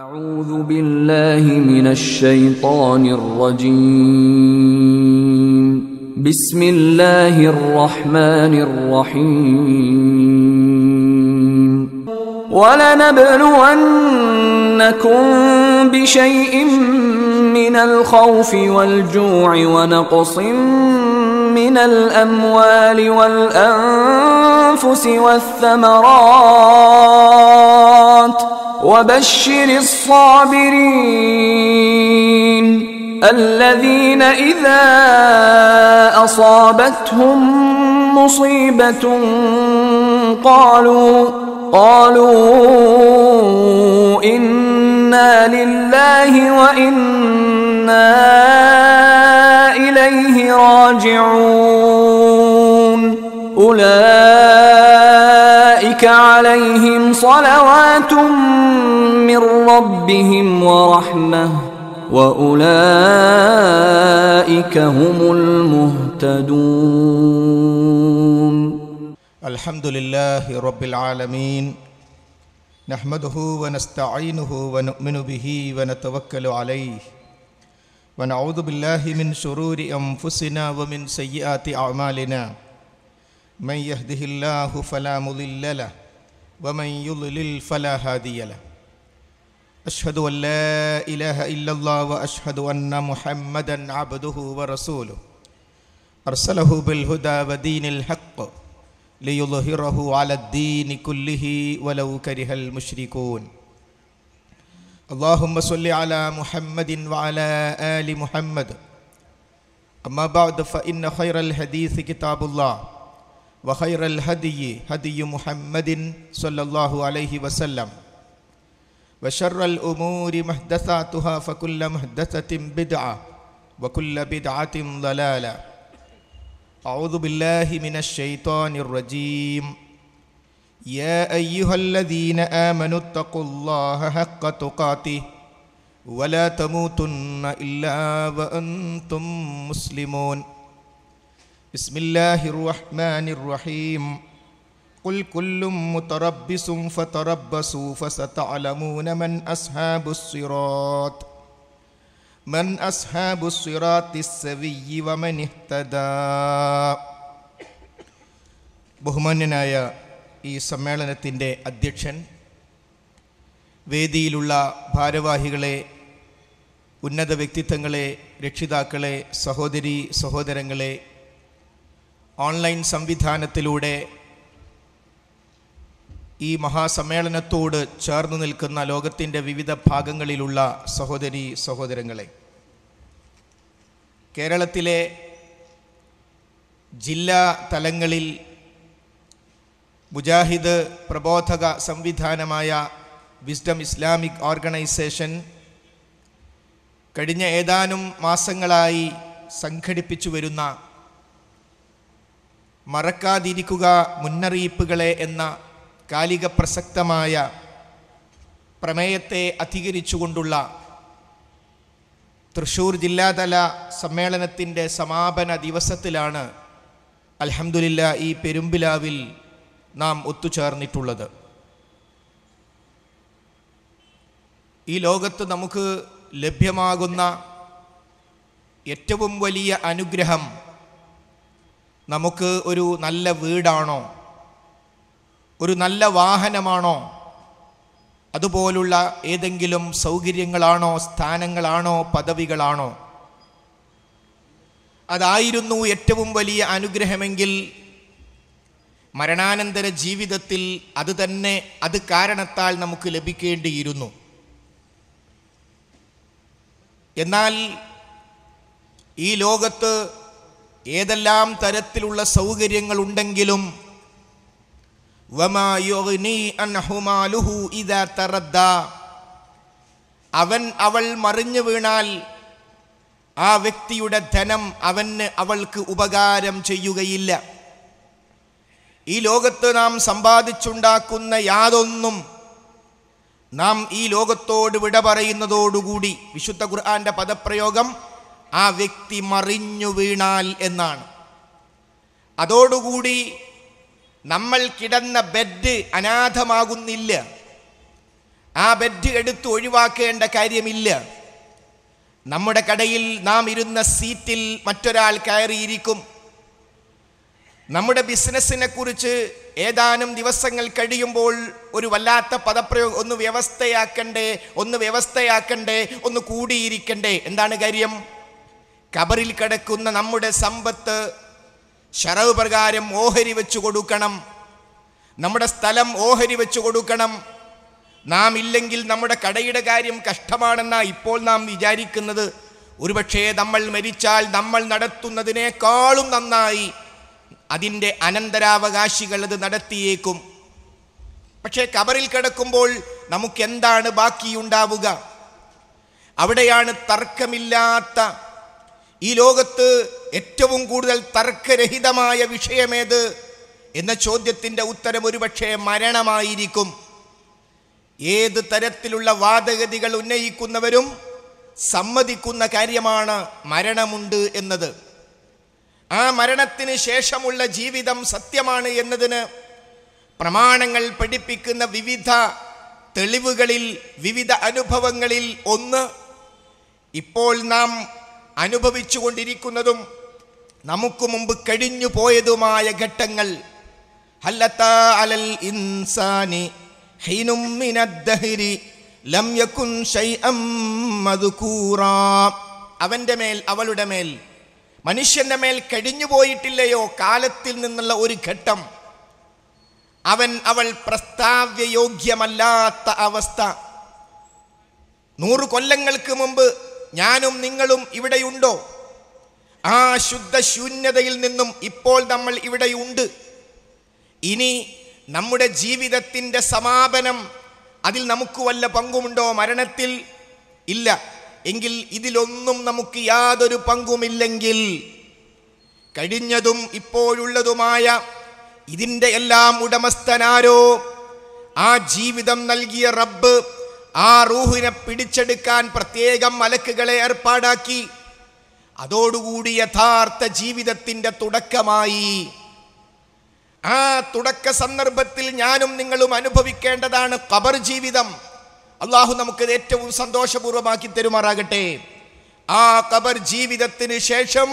أعوذ بالله من الشيطان الرجيم بسم الله الرحمن الرحيم ولنبلونكم بشيء من الخوف والجوع ونقص من الأموال والأنفس والثمرات الصدقات وبشر الصابرين الذين إذا أصابتهم مصيبة قالوا قالوا إنا لله وإنا إليه راجعون أولئك أولئك عليهم صلوات من ربهم ورحمة وأولئك هم المهتدون الحمد لله رب العالمين نحمده ونستعينه ونؤمن به ونتوكل عليه ونعوذ بالله من شرور أنفسنا ومن سيئات أعمالنا من يهده الله فلا مضل له ومن يضلل فلا هادي له أشهد أن لا إله إلا الله وأشهد أن محمدا عبده ورسوله أرسله بالهدى ودين الحق ليظهره على الدين كله ولو كره المشركون اللهم صل على محمد وعلى آل محمد أما بعد فإن خير الحديث كتاب الله وخير الهدي هدي محمد صلى الله عليه وسلم وشر الأمور محدثاتها فكل محدثة بدعة وكل بدعة ضلالة أعوذ بالله من الشيطان الرجيم يا أيها الذين آمنوا اتقوا الله حق تقاته ولا تموتن إلا وأنتم مسلمون بسم الله الرحمن الرحيم قل كل متربص فتربصوا فستعلمون من أصحاب الصراط من أصحاب الصراط السوي ومن اهتدى ബഹുമാന്യനായ ഈ സമ്മേളനത്തിൻ്റെ അധ്യക്ഷൻ വേദിയിലുള്ള ഭാരവാഹികളെ ഉന്നത വ്യക്തിത്വങ്ങളെ രക്ഷിതാക്കളെ സഹോദരി സഹോദരങ്ങളെ ഓൺലൈൻ സംവിധാനത്തിലൂടെ ഈ മഹാസമ്മേളനത്തോട് ചേർന്ന് നിൽക്കുന്ന ലോകത്തിൻ്റെ വിവിധ ഭാഗങ്ങളിലുള്ള സഹോദരി സഹോദരങ്ങളെ കേരളത്തിലെ ജില്ലാ തലങ്ങളിൽ മുജാഹിദ് പ്രബോധക സംവിധാനമായ വിസ്ഡം ഇസ്ലാമിക് ഓർഗനൈസേഷൻ കഴിഞ്ഞ ഏതാനും മാസങ്ങളായി സംഘടിപ്പിച്ചു വരുന്ന മറക്കാതിരിക്കുക മുന്നറിയിപ്പുകളെ എന്ന കാലിക പ്രസക്തമായ പ്രമേയത്തെ അധികരിച്ചുകൊണ്ടുള്ള തൃശ്ശൂർ ജില്ലാതല സമ്മേളനത്തിൻ്റെ സമാപന ദിവസത്തിലാണ് അലഹമുല്ല ഈ പെരുമ്പിലാവിൽ നാം ഒത്തുചേർന്നിട്ടുള്ളത് ഈ ലോകത്ത് നമുക്ക് ലഭ്യമാകുന്ന ഏറ്റവും വലിയ അനുഗ്രഹം നമുക്ക് ഒരു നല്ല വീടാണോ ഒരു നല്ല വാഹനമാണോ അതുപോലുള്ള ഏതെങ്കിലും സൗകര്യങ്ങളാണോ സ്ഥാനങ്ങളാണോ പദവികളാണോ അതായിരുന്നു ഏറ്റവും വലിയ അനുഗ്രഹമെങ്കിൽ മരണാനന്തര ജീവിതത്തിൽ അത് തന്നെ അത് കാരണത്താൽ നമുക്ക് ലഭിക്കേണ്ടിയിരുന്നു എന്നാൽ ഈ ലോകത്ത് ഏതെല്ലാം തരത്തിലുള്ള സൗകര്യങ്ങൾ ഉണ്ടെങ്കിലും അവൻ അവൾ മറിഞ്ഞു വീണാൽ ആ വ്യക്തിയുടെ ധനം അവന് അവൾക്ക് ഉപകാരം ചെയ്യുകയില്ല ഈ ലോകത്ത് നാം സമ്പാദിച്ചുണ്ടാക്കുന്ന യാതൊന്നും നാം ഈ ലോകത്തോട് വിട പറയുന്നതോടുകൂടി വിശുദ്ധ ഖുർആന്റെ പദപ്രയോഗം ആ വ്യക്തി മറിഞ്ഞു വീണാൽ എന്നാണ് അതോടുകൂടി നമ്മൾ കിടന്ന ബെഡ് അനാഥമാകുന്നില്ല ആ ബെഡ് എടുത്ത് ഒഴിവാക്കേണ്ട കാര്യമില്ല നമ്മുടെ കടയിൽ നാം ഇരുന്ന സീറ്റിൽ മറ്റൊരാൾ കയറിയിരിക്കും നമ്മുടെ ബിസിനസ്സിനെ കുറിച്ച് ഏതാനും ദിവസങ്ങൾ കഴിയുമ്പോൾ ഒരു വല്ലാത്ത പദപ്രയോഗം ഒന്ന് വ്യവസ്ഥയാക്കണ്ടേ ഒന്ന് വ്യവസ്ഥയാക്കണ്ടേ ഒന്ന് കൂടിയിരിക്കണ്ടേ എന്താണ് കാര്യം കബറിൽ കിടക്കുന്ന നമ്മുടെ സമ്പത്ത് ഷറവ് പ്രകാരം ഓഹരി വെച്ചു കൊടുക്കണം നമ്മുടെ സ്ഥലം ഓഹരി വെച്ചു കൊടുക്കണം നാം ഇല്ലെങ്കിൽ നമ്മുടെ കടയുടെ കാര്യം കഷ്ടമാണെന്നാണ് ഇപ്പോൾ നാം വിചാരിക്കുന്നത് ഒരുപക്ഷേ നമ്മൾ മരിച്ചാൽ നമ്മൾ നടത്തുന്നതിനേക്കാളും നന്നായി അതിൻ്റെ അനന്തരാവകാശികൾ അത് നടത്തിയേക്കും പക്ഷേ കബറിൽ കിടക്കുമ്പോൾ നമുക്കെന്താണ് ബാക്കിയുണ്ടാവുക അവിടെയാണ് തർക്കമില്ലാത്ത ഈ ലോകത്ത് ഏറ്റവും കൂടുതൽ തർക്കരഹിതമായ വിഷയമേത് എന്ന ചോദ്യത്തിൻ്റെ ഉത്തരം ഒരുപക്ഷെ മരണമായിരിക്കും ഏത് തരത്തിലുള്ള വാദഗതികൾ ഉന്നയിക്കുന്നവരും സമ്മതിക്കുന്ന കാര്യമാണ് മരണമുണ്ട് എന്നത് ആ മരണത്തിന് ശേഷമുള്ള ജീവിതം സത്യമാണ് എന്നതിന് പ്രമാണങ്ങൾ പഠിപ്പിക്കുന്ന വിവിധ തെളിവുകളിൽ വിവിധ അനുഭവങ്ങളിൽ ഒന്ന് ഇപ്പോൾ നാം അനുഭവിച്ചുകൊണ്ടിരിക്കുന്നതും നമുക്ക് മുമ്പ് കഴിഞ്ഞു പോയതുമായ ഘട്ടങ്ങൾ അവൻ്റെ മേൽ അവളുടെ മേൽ മനുഷ്യൻ്റെ മേൽ കഴിഞ്ഞു പോയിട്ടില്ലയോ കാലത്തിൽ നിന്നുള്ള ഒരു ഘട്ടം അവൻ അവൾ പ്രസ്താവ്യയോഗ്യമല്ലാത്ത അവസ്ഥ നൂറ് കൊല്ലങ്ങൾക്ക് മുമ്പ് ഞാനും നിങ്ങളും ഇവിടെയുണ്ടോ ആ ശുദ്ധ ശൂന്യതയിൽ നിന്നും ഇപ്പോൾ നമ്മൾ ഇവിടെയുണ്ട് ഇനി നമ്മുടെ ജീവിതത്തിൻ്റെ സമാപനം അതിൽ നമുക്ക് വല്ല പങ്കുമുണ്ടോ മരണത്തിൽ ഇല്ല എങ്കിൽ ഇതിലൊന്നും നമുക്ക് യാതൊരു പങ്കുമില്ലെങ്കിൽ കഴിഞ്ഞതും ഇപ്പോഴുള്ളതുമായ ഇതിൻ്റെ എല്ലാം ഉടമസ്ഥനാരോ ആ ജീവിതം നൽകിയ റബ്ബ് ആ റൂഹിനെ പിടിച്ചെടുക്കാൻ പ്രത്യേകം മലക്കുകളെ ഏർപ്പാടാക്കി അതോടുകൂടി യഥാർത്ഥ ജീവിതത്തിൻ്റെ തുടക്കമായി ആ തുടക്ക സന്ദർഭത്തിൽ ഞാനും നിങ്ങളും അനുഭവിക്കേണ്ടതാണ് കബർ ജീവിതം അള്ളാഹു നമുക്കത് ഏറ്റവും സന്തോഷപൂർവ്വമാക്കി തരുമാറാകട്ടെ ആ കബർ ജീവിതത്തിന് ശേഷം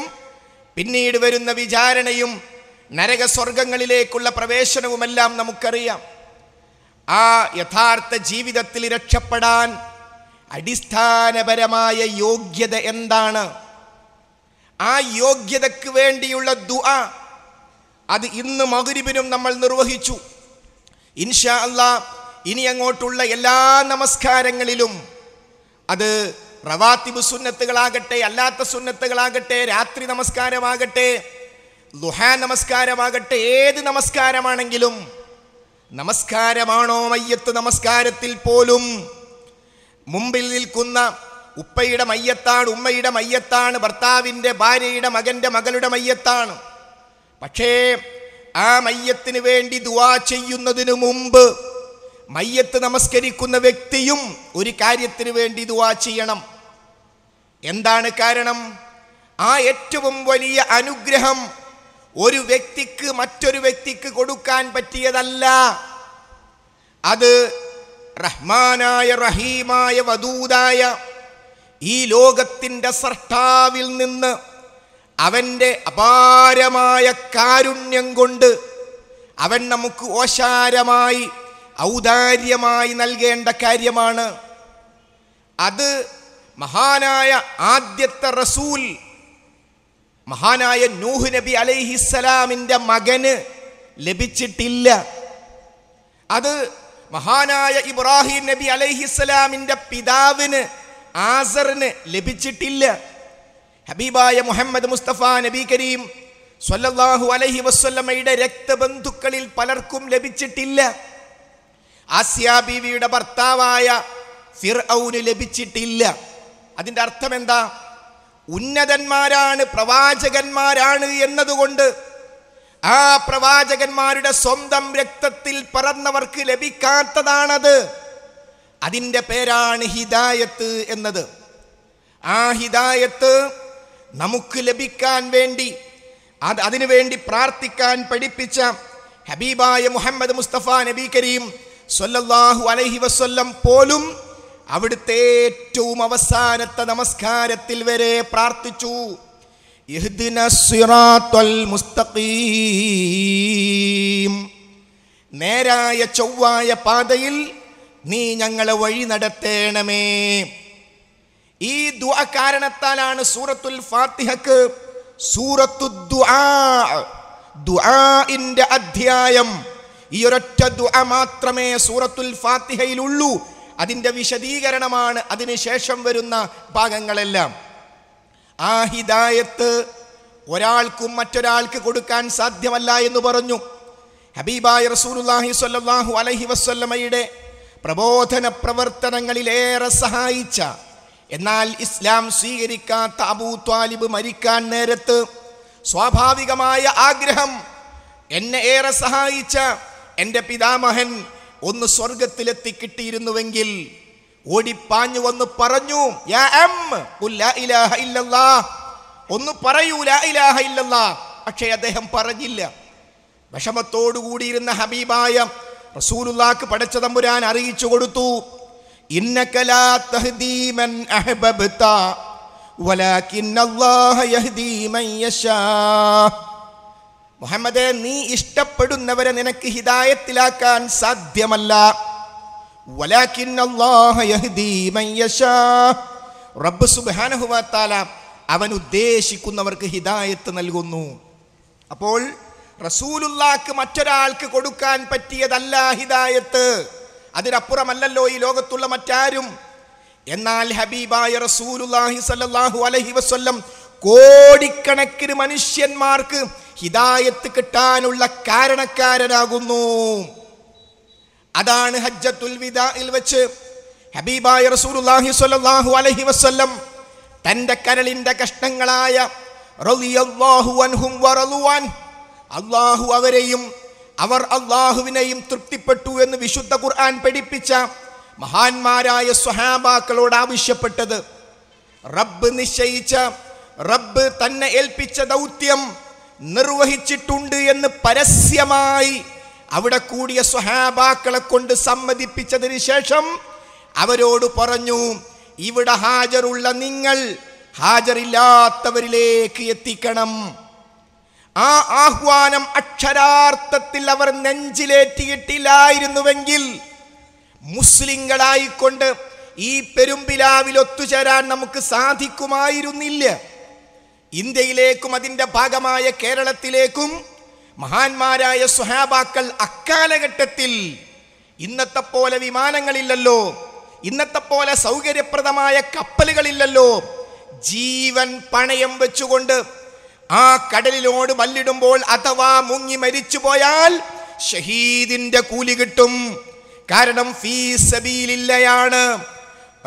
പിന്നീട് വരുന്ന വിചാരണയും നരകസ്വർഗങ്ങളിലേക്കുള്ള പ്രവേശനവുമെല്ലാം നമുക്കറിയാം ആ യഥാർത്ഥ ജീവിതത്തിൽ രക്ഷപ്പെടാൻ അടിസ്ഥാനപരമായ യോഗ്യത എന്താണ് ആ യോഗ്യതയ്ക്ക് വേണ്ടിയുള്ള ദുആ അത് ഇന്ന് മകുരിബിനും നമ്മൾ നിർവഹിച്ചു ഇൻഷാ അല്ലാ ഇനി അങ്ങോട്ടുള്ള എല്ലാ നമസ്കാരങ്ങളിലും അത് റവാത്തിബ് സുന്നത്തുകളാകട്ടെ അല്ലാത്ത സുന്നത്തുകളാകട്ടെ രാത്രി നമസ്കാരമാകട്ടെ ദുഹാ നമസ്കാരമാകട്ടെ ഏത് നമസ്കാരമാണെങ്കിലും നമസ്കാരമാണോ മയ്യത്ത് നമസ്കാരത്തിൽ പോലും മുമ്പിൽ നിൽക്കുന്ന ഉപ്പയുടെ മയ്യത്താണ് ഉമ്മയുടെ മയ്യത്താണ് ഭർത്താവിൻ്റെ ഭാര്യയുടെ മകൻ്റെ മകളുടെ മയ്യത്താണ് പക്ഷേ ആ മയ്യത്തിന് വേണ്ടി ദുവാ ചെയ്യുന്നതിന് മുമ്പ് മയ്യത്ത് നമസ്കരിക്കുന്ന വ്യക്തിയും ഒരു കാര്യത്തിന് വേണ്ടി ദുവാ ചെയ്യണം എന്താണ് കാരണം ആ ഏറ്റവും വലിയ അനുഗ്രഹം ഒരു വ്യക്തിക്ക് മറ്റൊരു വ്യക്തിക്ക് കൊടുക്കാൻ പറ്റിയതല്ല അത് റഹ്മാനായ റഹീമായ വദൂതായ ഈ ലോകത്തിൻ്റെ സർട്ടാവിൽ നിന്ന് അവൻ്റെ അപാരമായ കാരുണ്യം കൊണ്ട് അവൻ നമുക്ക് ഓശാരമായി ഔദാര്യമായി നൽകേണ്ട കാര്യമാണ് അത് മഹാനായ ആദ്യത്തെ റസൂൽ മഹാനായ നൂഹ് നബി അലൈഹിസ്സലാമിൻ്റെ മകന് ലഭിച്ചിട്ടില്ല അത് മഹാനായ ഇബ്രാഹിം നബി അലൈഹിസ്സലാമിൻ്റെ പിതാവിന് ആസറിന് ലഭിച്ചിട്ടില്ല ഹബീബായ മുഹമ്മദ് മുസ്തഫ നബി കരീം സൊല്ലാഹു അലഹി വസ്വല്ലമ്മയുടെ രക്തബന്ധുക്കളിൽ പലർക്കും ലഭിച്ചിട്ടില്ല ആസിയാ ബീവിയുടെ ഭർത്താവായ ഫിർ ലഭിച്ചിട്ടില്ല അതിൻ്റെ അർത്ഥം എന്താ ഉന്നതന്മാരാണ് പ്രവാചകന്മാരാണ് എന്നതുകൊണ്ട് ആ പ്രവാചകന്മാരുടെ സ്വന്തം രക്തത്തിൽ പറന്നവർക്ക് ലഭിക്കാത്തതാണത് അതിൻ്റെ പേരാണ് ഹിദായത്ത് എന്നത് ആ ഹിദായത്ത് നമുക്ക് ലഭിക്കാൻ വേണ്ടി അത് അതിനുവേണ്ടി പ്രാർത്ഥിക്കാൻ പഠിപ്പിച്ച ഹബീബായ മുഹമ്മദ് മുസ്തഫ നബി കരീം സൊല്ലാഹു അലഹി വസ്ല്ലം പോലും അവിടുത്തെ ഏറ്റവും അവസാനത്തെ നമസ്കാരത്തിൽ വരെ പ്രാർത്ഥിച്ചു മുസ്തഖീം നേരായ ചൊവ്വായ പാതയിൽ നീ ഞങ്ങളെ വഴി നടത്തേണമേ ഈ ദുആ കാരണത്താലാണ് സൂറത്തുൽ ഫാത്തിഹക്ക് സൂറത്തു ദുആഇന്റെ അധ്യായം ഈ ഒരൊറ്റ ദുആ മാത്രമേ സൂറത്തുൽ ഫാത്തിഹയിലുള്ളൂ അതിൻ്റെ വിശദീകരണമാണ് അതിനുശേഷം വരുന്ന ഭാഗങ്ങളെല്ലാം ആ ഹിദായത്ത് ഒരാൾക്കും മറ്റൊരാൾക്ക് കൊടുക്കാൻ സാധ്യമല്ല എന്ന് പറഞ്ഞു ഹബീബായ റസൂലുല്ലാഹി സ്വല്ലല്ലാഹു അലഹി വസല്ലമയുടെ പ്രബോധന പ്രവർത്തനങ്ങളിലേറെ സഹായിച്ച എന്നാൽ ഇസ്ലാം സ്വീകരിക്കാത്ത അബൂ ത്വാലിബ് മരിക്കാൻ നേരത്ത് സ്വാഭാവികമായ ആഗ്രഹം എന്നെ ഏറെ സഹായിച്ച എൻ്റെ പിതാമഹൻ ഒന്ന് സ്വർഗത്തിലെത്തി കിട്ടിയിരുന്നുവെങ്കിൽ ഓടിപ്പാഞ്ഞു വന്ന് പറഞ്ഞു ഒന്ന് പറയൂ ലാ ഇലാഹ പക്ഷേ അദ്ദേഹം പറഞ്ഞില്ല വിഷമത്തോടു കൂടിയിരുന്ന ഹബീബായ റസൂലുല്ലാക്ക് പഠിച്ച തമ്പുരാൻ അറിയിച്ചു കൊടുത്തു ഇന്നക്കലാ മുഹമ്മദെ നീ ഇഷ്ടപ്പെടുന്നവരെ നിനക്ക് ഹിതായത്തിലാക്കാൻ സാധ്യമല്ല റബ്ബ് അവൻ ഉദ്ദേശിക്കുന്നവർക്ക് ഹിതായത്ത് നൽകുന്നു അപ്പോൾ റസൂലുല്ലാക്ക് മറ്റൊരാൾക്ക് കൊടുക്കാൻ പറ്റിയതല്ല ഹിതായത്ത് അതിനപ്പുറമല്ലല്ലോ ഈ ലോകത്തുള്ള മറ്റാരും എന്നാൽ ഹബീബായ റസൂലുല്ലാഹി സല്ലാഹു അലൈഹി വസല്ലം കോടിക്കണക്കിന് മനുഷ്യന്മാർക്ക് ഹിദായത്ത് കിട്ടാനുള്ള കാരണക്കാരനാകുന്നു അതാണ് ഹജ്ജത്തുൽ വിദാഇൽ വെച്ച് ഹബീബായ റസൂലുള്ളാഹി സ്വല്ലല്ലാഹു അലൈഹി വസല്ലം തൻ്റെ കരളിൻ്റെ കഷ്ണങ്ങളായ റളിയല്ലാഹു അൻഹും വറളുവാൻ അല്ലാഹു അവരെയും അവർ അള്ളാഹുവിനെയും തൃപ്തിപ്പെട്ടു എന്ന് വിശുദ്ധ ഖുർആൻ പഠിപ്പിച്ച മഹാന്മാരായ സ്വഹാബാക്കളോട് ആവശ്യപ്പെട്ടത് റബ്ബ് നിശ്ചയിച്ച റബ്ബ് തന്നെ ഏൽപ്പിച്ച ദൗത്യം നിർവഹിച്ചിട്ടുണ്ട് എന്ന് പരസ്യമായി അവിടെ കൂടിയ സ്വഹാബാക്കളെ കൊണ്ട് സമ്മതിപ്പിച്ചതിന് ശേഷം അവരോട് പറഞ്ഞു ഇവിടെ ഹാജറുള്ള നിങ്ങൾ ഹാജറില്ലാത്തവരിലേക്ക് എത്തിക്കണം ആ ആഹ്വാനം അക്ഷരാർത്ഥത്തിൽ അവർ നെഞ്ചിലേറ്റിയിട്ടില്ലായിരുന്നുവെങ്കിൽ മുസ്ലിങ്ങളായിക്കൊണ്ട് ഈ പെരുമ്പിലാവിൽ ഒത്തുചേരാൻ നമുക്ക് സാധിക്കുമായിരുന്നില്ല ഇന്ത്യയിലേക്കും അതിൻ്റെ ഭാഗമായ കേരളത്തിലേക്കും മഹാന്മാരായ സുഹാബാക്കൾ അക്കാലഘട്ടത്തിൽ ഇന്നത്തെ പോലെ വിമാനങ്ങളില്ലല്ലോ ഇന്നത്തെ പോലെ സൗകര്യപ്രദമായ കപ്പലുകളില്ലല്ലോ ജീവൻ പണയം വെച്ചുകൊണ്ട് ആ കടലിനോട് മല്ലിടുമ്പോൾ അഥവാ മുങ്ങി മരിച്ചു പോയാൽ ഷഹീദിന്റെ കൂലി കിട്ടും കാരണം ഫീ സബീലില്ലയാണ്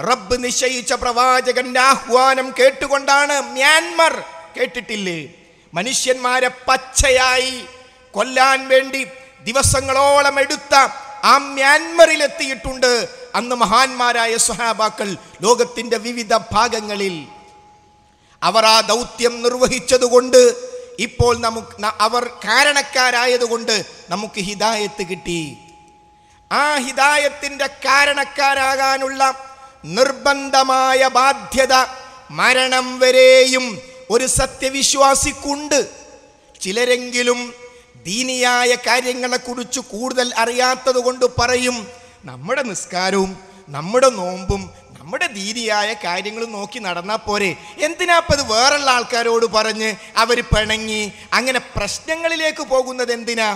റബ്ബ് നിശ്ചയിച്ച പ്രവാചകന്റെ ആഹ്വാനം കേട്ടുകൊണ്ടാണ് മ്യാൻമർ കേട്ടിട്ടില്ലേ മനുഷ്യന്മാരെ പച്ചയായി കൊല്ലാൻ വേണ്ടി ദിവസങ്ങളോളം എടുത്ത ആ മ്യാൻമറിലെത്തിയിട്ടുണ്ട് അന്ന് മഹാന്മാരായ സുഹാബാക്കൾ ലോകത്തിൻ്റെ വിവിധ ഭാഗങ്ങളിൽ അവർ ആ ദൗത്യം നിർവഹിച്ചതുകൊണ്ട് ഇപ്പോൾ നമുക്ക് അവർ കാരണക്കാരായതുകൊണ്ട് നമുക്ക് ഹിദായത്ത് കിട്ടി ആ ഹിദായത്തിൻ്റെ കാരണക്കാരാകാനുള്ള നിർബന്ധമായ ബാധ്യത മരണം വരെയും ഒരു സത്യവിശ്വാസിക്കുണ്ട് ചിലരെങ്കിലും ദീനിയായ കാര്യങ്ങളെക്കുറിച്ച് കൂടുതൽ അറിയാത്തത് കൊണ്ട് പറയും നമ്മുടെ നിസ്കാരവും നമ്മുടെ നോമ്പും നമ്മുടെ ദീനിയായ കാര്യങ്ങൾ നോക്കി നടന്നാൽ പോരെ എന്തിനാപ്പത് വേറുള്ള ആൾക്കാരോട് പറഞ്ഞ് അവർ പിണങ്ങി അങ്ങനെ പ്രശ്നങ്ങളിലേക്ക് പോകുന്നത് എന്തിനാ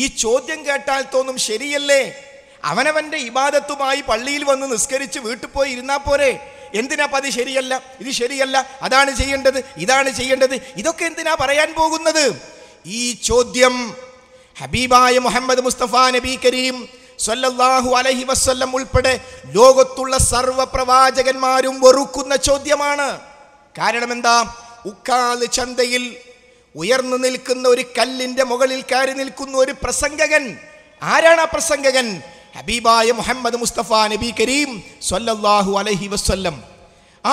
ഈ ചോദ്യം കേട്ടാൽ തോന്നും ശരിയല്ലേ അവനവൻ്റെ ഇബാദത്തുമായി പള്ളിയിൽ വന്ന് നിസ്കരിച്ച് വീട്ടിൽ പോയി ഇരുന്നാൽ പോരെ എന്തിനാപ്പം അത് ശരിയല്ല ഇത് ശരിയല്ല അതാണ് ചെയ്യേണ്ടത് ഇതാണ് ചെയ്യേണ്ടത് ഇതൊക്കെ എന്തിനാ പറയാൻ പോകുന്നത് ഈ ചോദ്യം ഹബീബായ മുഹമ്മദ് മുസ്തഫ നബി കരീം സൊല്ലാഹു അലഹി വസ്ല്ലം ഉൾപ്പെടെ ലോകത്തുള്ള സർവ്വ പ്രവാചകന്മാരും വെറുക്കുന്ന ചോദ്യമാണ് കാരണം എന്താ ഉക്കാല് ചന്തയിൽ ഉയർന്നു നിൽക്കുന്ന ഒരു കല്ലിൻ്റെ മുകളിൽ കയറി നിൽക്കുന്ന ഒരു പ്രസംഗകൻ ആരാണ് ആ പ്രസംഗകൻ ഹബീബായ മുഹമ്മദ് മുസ്തഫ നബി കരീം സൊല്ലാഹു അലഹി വസ്ല്ലം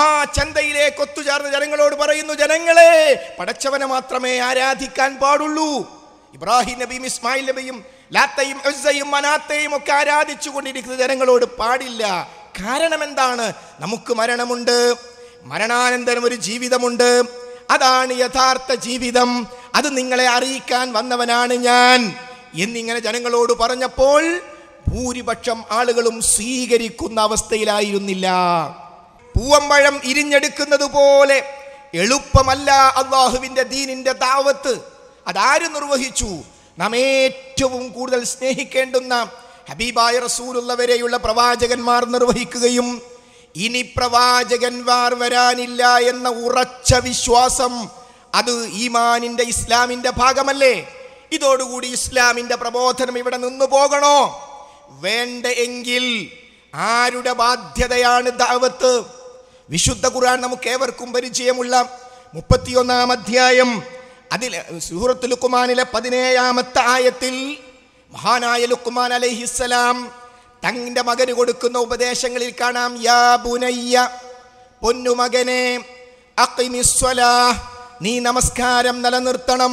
ആ ചന്തയിലേക്ക് ഒത്തുചേർന്ന ജനങ്ങളോട് പറയുന്നു ജനങ്ങളെ പടച്ചവനെ മാത്രമേ ആരാധിക്കാൻ പാടുള്ളൂ ഇബ്രാഹിം നബിയും ഇസ്മായിൽ നബിയും ലാത്തയും ഉസ്സയും മനാത്തയും ഒക്കെ ആരാധിച്ചു കൊണ്ടിരിക്കുന്ന ജനങ്ങളോട് പാടില്ല കാരണം എന്താണ് നമുക്ക് മരണമുണ്ട് മരണാനന്തരം ഒരു ജീവിതമുണ്ട് അതാണ് യഥാർത്ഥ ജീവിതം അത് നിങ്ങളെ അറിയിക്കാൻ വന്നവനാണ് ഞാൻ എന്നിങ്ങനെ ജനങ്ങളോട് പറഞ്ഞപ്പോൾ ഭൂരിപക്ഷം ആളുകളും സ്വീകരിക്കുന്ന അവസ്ഥയിലായിരുന്നില്ല പൂവമ്പഴം ഇരിഞ്ഞെടുക്കുന്നത് പോലെ എളുപ്പമല്ല അള്ളാഹുവിന്റെ ദീനിൻ്റെ താവത്ത് അതാര് നിർവഹിച്ചു നാം ഏറ്റവും കൂടുതൽ സ്നേഹിക്കേണ്ടുന്ന ഹബീബായ റസൂലുള്ളവരെയുള്ള പ്രവാചകന്മാർ നിർവഹിക്കുകയും ഇനി പ്രവാചകന്മാർ വരാനില്ല എന്ന ഉറച്ച വിശ്വാസം അത് ഈമാനിൻ്റെ ഇസ്ലാമിൻ്റെ ഭാഗമല്ലേ ഇതോടുകൂടി ഇസ്ലാമിൻ്റെ പ്രബോധനം ഇവിടെ നിന്നു പോകണോ വേണ്ട എങ്കിൽ ആരുടെ ബാധ്യതയാണ് ദാവത്ത് വിശുദ്ധ ഖുർആൻ നമുക്ക് ഏവർക്കും പരിചയമുള്ള മുപ്പത്തിയൊന്നാം അധ്യായം അതിൽ സൂറത്ത് ലുക്കുമാനിലെ പതിനേഴാമത്തെ ആയത്തിൽ മഹാനായ ലുക്കുമാൻ അലഹിസ്സലാം തൻ്റെ മകന് കൊടുക്കുന്ന ഉപദേശങ്ങളിൽ കാണാം യാ ബുനയ്യ പൊന്നുമകനെ അക്കിമിസ്വലാ നീ നമസ്കാരം നിലനിർത്തണം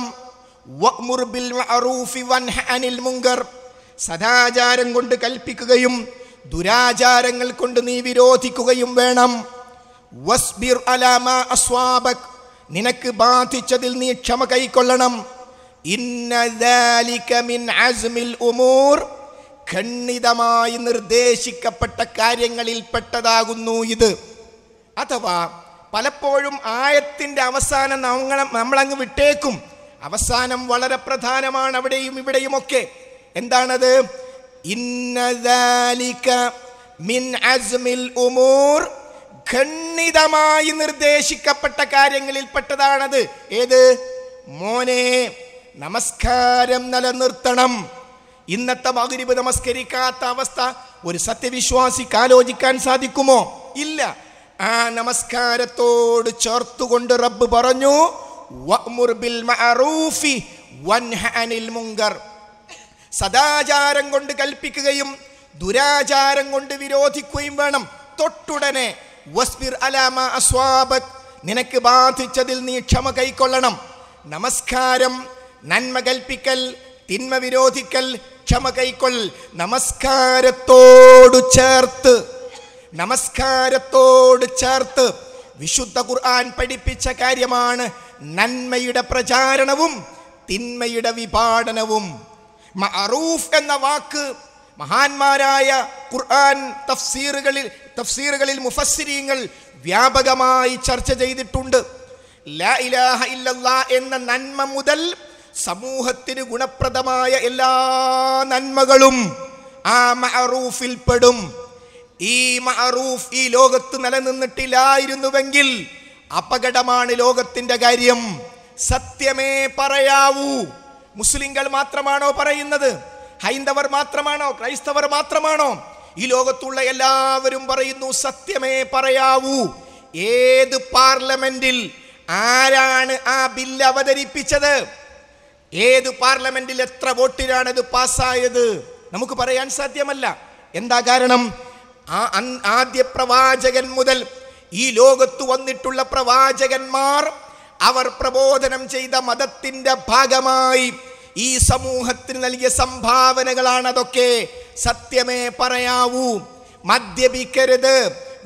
സദാചാരം കൊണ്ട് കൽപ്പിക്കുകയും ദുരാചാരങ്ങൾ കൊണ്ട് നീ വിരോധിക്കുകയും വേണം വസ്ബിർ അലാമ അസ്വാബക് നിനക്ക് ബാധിച്ചതിൽ നീ ക്ഷമ കൈക്കൊള്ളണം ഉമൂർ ഖണ്ഡിതമായി നിർദ്ദേശിക്കപ്പെട്ട കാര്യങ്ങളിൽപ്പെട്ടതാകുന്നു ഇത് അഥവാ പലപ്പോഴും ആയത്തിൻ്റെ അവസാനം നമ്മളങ്ങ് വിട്ടേക്കും അവസാനം വളരെ പ്രധാനമാണ് അവിടെയും ഇവിടെയുമൊക്കെ എന്താണത് മിൻ അസ്മിൽ ഉമൂർ ഖണ്ഡിതമായി നിർദ്ദേശിക്കപ്പെട്ട പെട്ടതാണത് ഏത് മോനെ നമസ്കാരം നിലനിർത്തണം ഇന്നത്തെ മകുരിപ് നമസ്കരിക്കാത്ത അവസ്ഥ ഒരു സത്യവിശ്വാസിക്ക് ആലോചിക്കാൻ സാധിക്കുമോ ഇല്ല ആ നമസ്കാരത്തോട് ചേർത്തുകൊണ്ട് റബ്ബ് പറഞ്ഞു മുങ്കർ സദാചാരം കൊണ്ട് കൽപ്പിക്കുകയും ദുരാചാരം കൊണ്ട് വിരോധിക്കുകയും വേണം തൊട്ടുടനെ വസ്ബിർ അലാമ അസ്വാബത് നിനക്ക് ബാധിച്ചതിൽ നീ ക്ഷമ കൈക്കൊള്ളണം നമസ്കാരം നന്മ കൽപ്പിക്കൽ തിന്മ വിരോധിക്കൽ ക്ഷമ കൈക്കൊൾ നമസ്കാരത്തോടു ചേർത്ത് നമസ്കാരത്തോട് ചേർത്ത് വിശുദ്ധ ഖുർആൻ പഠിപ്പിച്ച കാര്യമാണ് നന്മയുടെ പ്രചാരണവും തിന്മയുടെ വിപാടനവും മറൂഫ് എന്ന വാക്ക് മഹാന്മാരായ ഖുർആൻ തഫ്സീറുകളിൽ തഫ്സീറുകളിൽ മുഫസ്സിരീങ്ങൾ വ്യാപകമായി ചർച്ച ചെയ്തിട്ടുണ്ട് ലാ ഇലാഹ ഇല്ലല്ല എന്ന നന്മ മുതൽ സമൂഹത്തിന് ഗുണപ്രദമായ എല്ലാ നന്മകളും ആ മഅറൂഫിൽ പെടും ഈ മഅറൂഫ് ഈ ലോകത്ത് നിലനിന്നിട്ടില്ലായിരുന്നുവെങ്കിൽ അപകടമാണ് ലോകത്തിന്റെ കാര്യം സത്യമേ പറയാവൂ മുസ്ലിങ്ങൾ മാത്രമാണോ പറയുന്നത് ഹൈന്ദവർ മാത്രമാണോ ക്രൈസ്തവർ മാത്രമാണോ ഈ ലോകത്തുള്ള എല്ലാവരും പറയുന്നു സത്യമേ പറയാവൂ ഏത് പാർലമെന്റിൽ ആരാണ് ആ ബില്ല് അവതരിപ്പിച്ചത് ഏത് പാർലമെന്റിൽ എത്ര വോട്ടിനാണ് ഇത് പാസ്സായത് നമുക്ക് പറയാൻ സാധ്യമല്ല എന്താ കാരണം ആ ആദ്യ പ്രവാചകൻ മുതൽ ഈ ലോകത്ത് വന്നിട്ടുള്ള പ്രവാചകന്മാർ അവർ പ്രബോധനം ചെയ്ത മതത്തിൻ്റെ ഭാഗമായി ഈ സമൂഹത്തിന് നൽകിയ സംഭാവനകളാണതൊക്കെ അതൊക്കെ സത്യമേ പറയാവൂ മദ്യപിക്കരുത്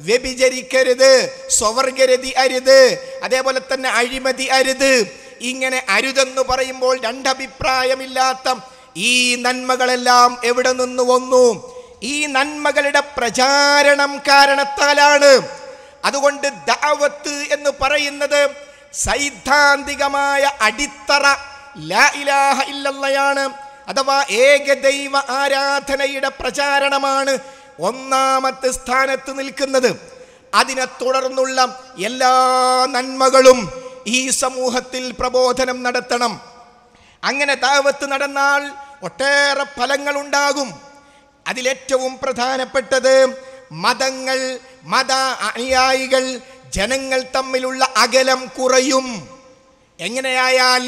വ്യഭിചരിക്കരുത് സ്വവർഗരതി അരുത് അതേപോലെ തന്നെ അഴിമതി അരുത് ഇങ്ങനെ അരുതെന്ന് പറയുമ്പോൾ രണ്ടഭിപ്രായമില്ലാത്ത ഈ നന്മകളെല്ലാം എവിടെ നിന്ന് വന്നു ഈ നന്മകളുടെ പ്രചാരണം കാരണത്താലാണ് അതുകൊണ്ട് ദാവത്ത് എന്ന് പറയുന്നത് സൈദ്ധാന്തികമായ അടിത്തറ ലാ ഇലാഹ ഇല്ലല്ലയാണ് അഥവാ ഏകദൈവ ആരാധനയുടെ പ്രചാരണമാണ് ഒന്നാമത്തെ സ്ഥാനത്ത് നിൽക്കുന്നത് അതിനെ തുടർന്നുള്ള എല്ലാ നന്മകളും ഈ സമൂഹത്തിൽ പ്രബോധനം നടത്തണം അങ്ങനെ ദാവത്ത് നടന്നാൽ ഒട്ടേറെ ഫലങ്ങളുണ്ടാകും അതിലേറ്റവും പ്രധാനപ്പെട്ടത് മതങ്ങൾ മത അനുയായികൾ ജനങ്ങൾ തമ്മിലുള്ള അകലം കുറയും എങ്ങനെയായാൽ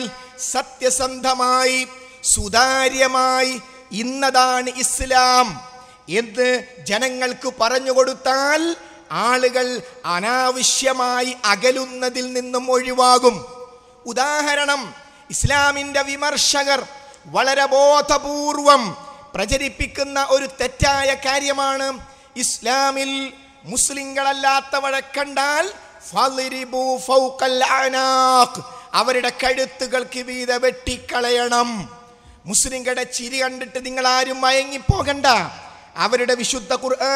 സത്യസന്ധമായി സുതാര്യമായി ഇന്നതാണ് ഇസ്ലാം എന്ന് ജനങ്ങൾക്ക് പറഞ്ഞു കൊടുത്താൽ ആളുകൾ അനാവശ്യമായി അകലുന്നതിൽ നിന്നും ഒഴിവാകും ഉദാഹരണം ഇസ്ലാമിൻ്റെ വിമർശകർ വളരെ ബോധപൂർവം പ്രചരിപ്പിക്കുന്ന ഒരു തെറ്റായ കാര്യമാണ് ഇസ്ലാമിൽ മുസ്ലിങ്ങളല്ലാത്ത കണ്ടാൽ അവരുടെ കഴുത്തുകൾക്ക് വീത വെട്ടിക്കളയണം മുസ്ലിങ്ങളുടെ ചിരി കണ്ടിട്ട് നിങ്ങൾ ആരും പോകണ്ട അവരുടെ വിശുദ്ധ ആ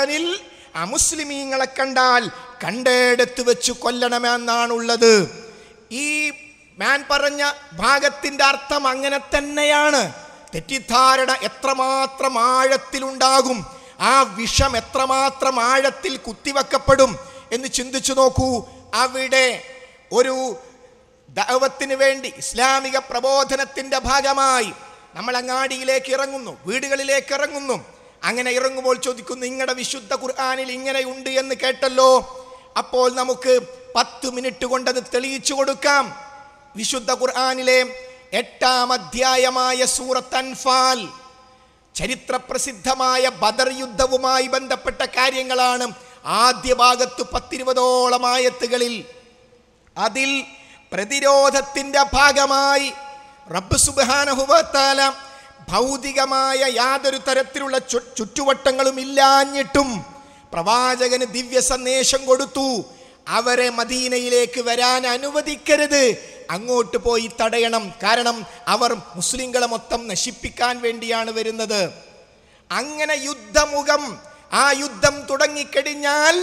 അമുസ്ലിമീങ്ങളെ കണ്ടാൽ കണ്ടെടുത്ത് വെച്ച് കൊല്ലണമെന്നാണുള്ളത് ഈ മാൻ പറഞ്ഞ ഭാഗത്തിൻ്റെ അർത്ഥം അങ്ങനെ തന്നെയാണ് തെറ്റിദ്ധാരണ എത്രമാത്രം ആഴത്തിലുണ്ടാകും ആ വിഷം എത്രമാത്രം ആഴത്തിൽ കുത്തിവെക്കപ്പെടും എന്ന് ചിന്തിച്ചു നോക്കൂ അവിടെ ഒരു ദൈവത്തിന് വേണ്ടി ഇസ്ലാമിക പ്രബോധനത്തിൻ്റെ ഭാഗമായി നമ്മൾ അങ്ങാടിയിലേക്ക് ഇറങ്ങുന്നു വീടുകളിലേക്ക് ഇറങ്ങുന്നു അങ്ങനെ ഇറങ്ങുമ്പോൾ ചോദിക്കുന്നു നിങ്ങളുടെ വിശുദ്ധ ഖുർആാനിൽ ഇങ്ങനെയുണ്ട് എന്ന് കേട്ടല്ലോ അപ്പോൾ നമുക്ക് പത്ത് മിനിറ്റ് കൊണ്ടത് തെളിയിച്ചു കൊടുക്കാം വിശുദ്ധ ഖുർആാനിലെ എട്ടാം അധ്യായമായ സൂറത്ത് അൻഫാൽ ചരിത്രപ്രസിദ്ധമായ ബദർ യുദ്ധവുമായി ബന്ധപ്പെട്ട കാര്യങ്ങളാണ് ആദ്യ ഭാഗത്തു പത്തിരുപതോളം ആയത്തുകളിൽ അതിൽ പ്രതിരോധത്തിൻ്റെ ഭാഗമായി റബ്ബ് സുബാനഹുബത്താല ഭൗതികമായ യാതൊരു തരത്തിലുള്ള ചുറ്റുവട്ടങ്ങളും ഇല്ലാഞ്ഞിട്ടും പ്രവാചകന് ദിവ്യ സന്ദേശം കൊടുത്തു അവരെ മദീനയിലേക്ക് വരാൻ അനുവദിക്കരുത് അങ്ങോട്ട് പോയി തടയണം കാരണം അവർ മുസ്ലിങ്ങളെ മൊത്തം നശിപ്പിക്കാൻ വേണ്ടിയാണ് വരുന്നത് അങ്ങനെ യുദ്ധമുഖം ആ യുദ്ധം തുടങ്ങിക്കഴിഞ്ഞാൽ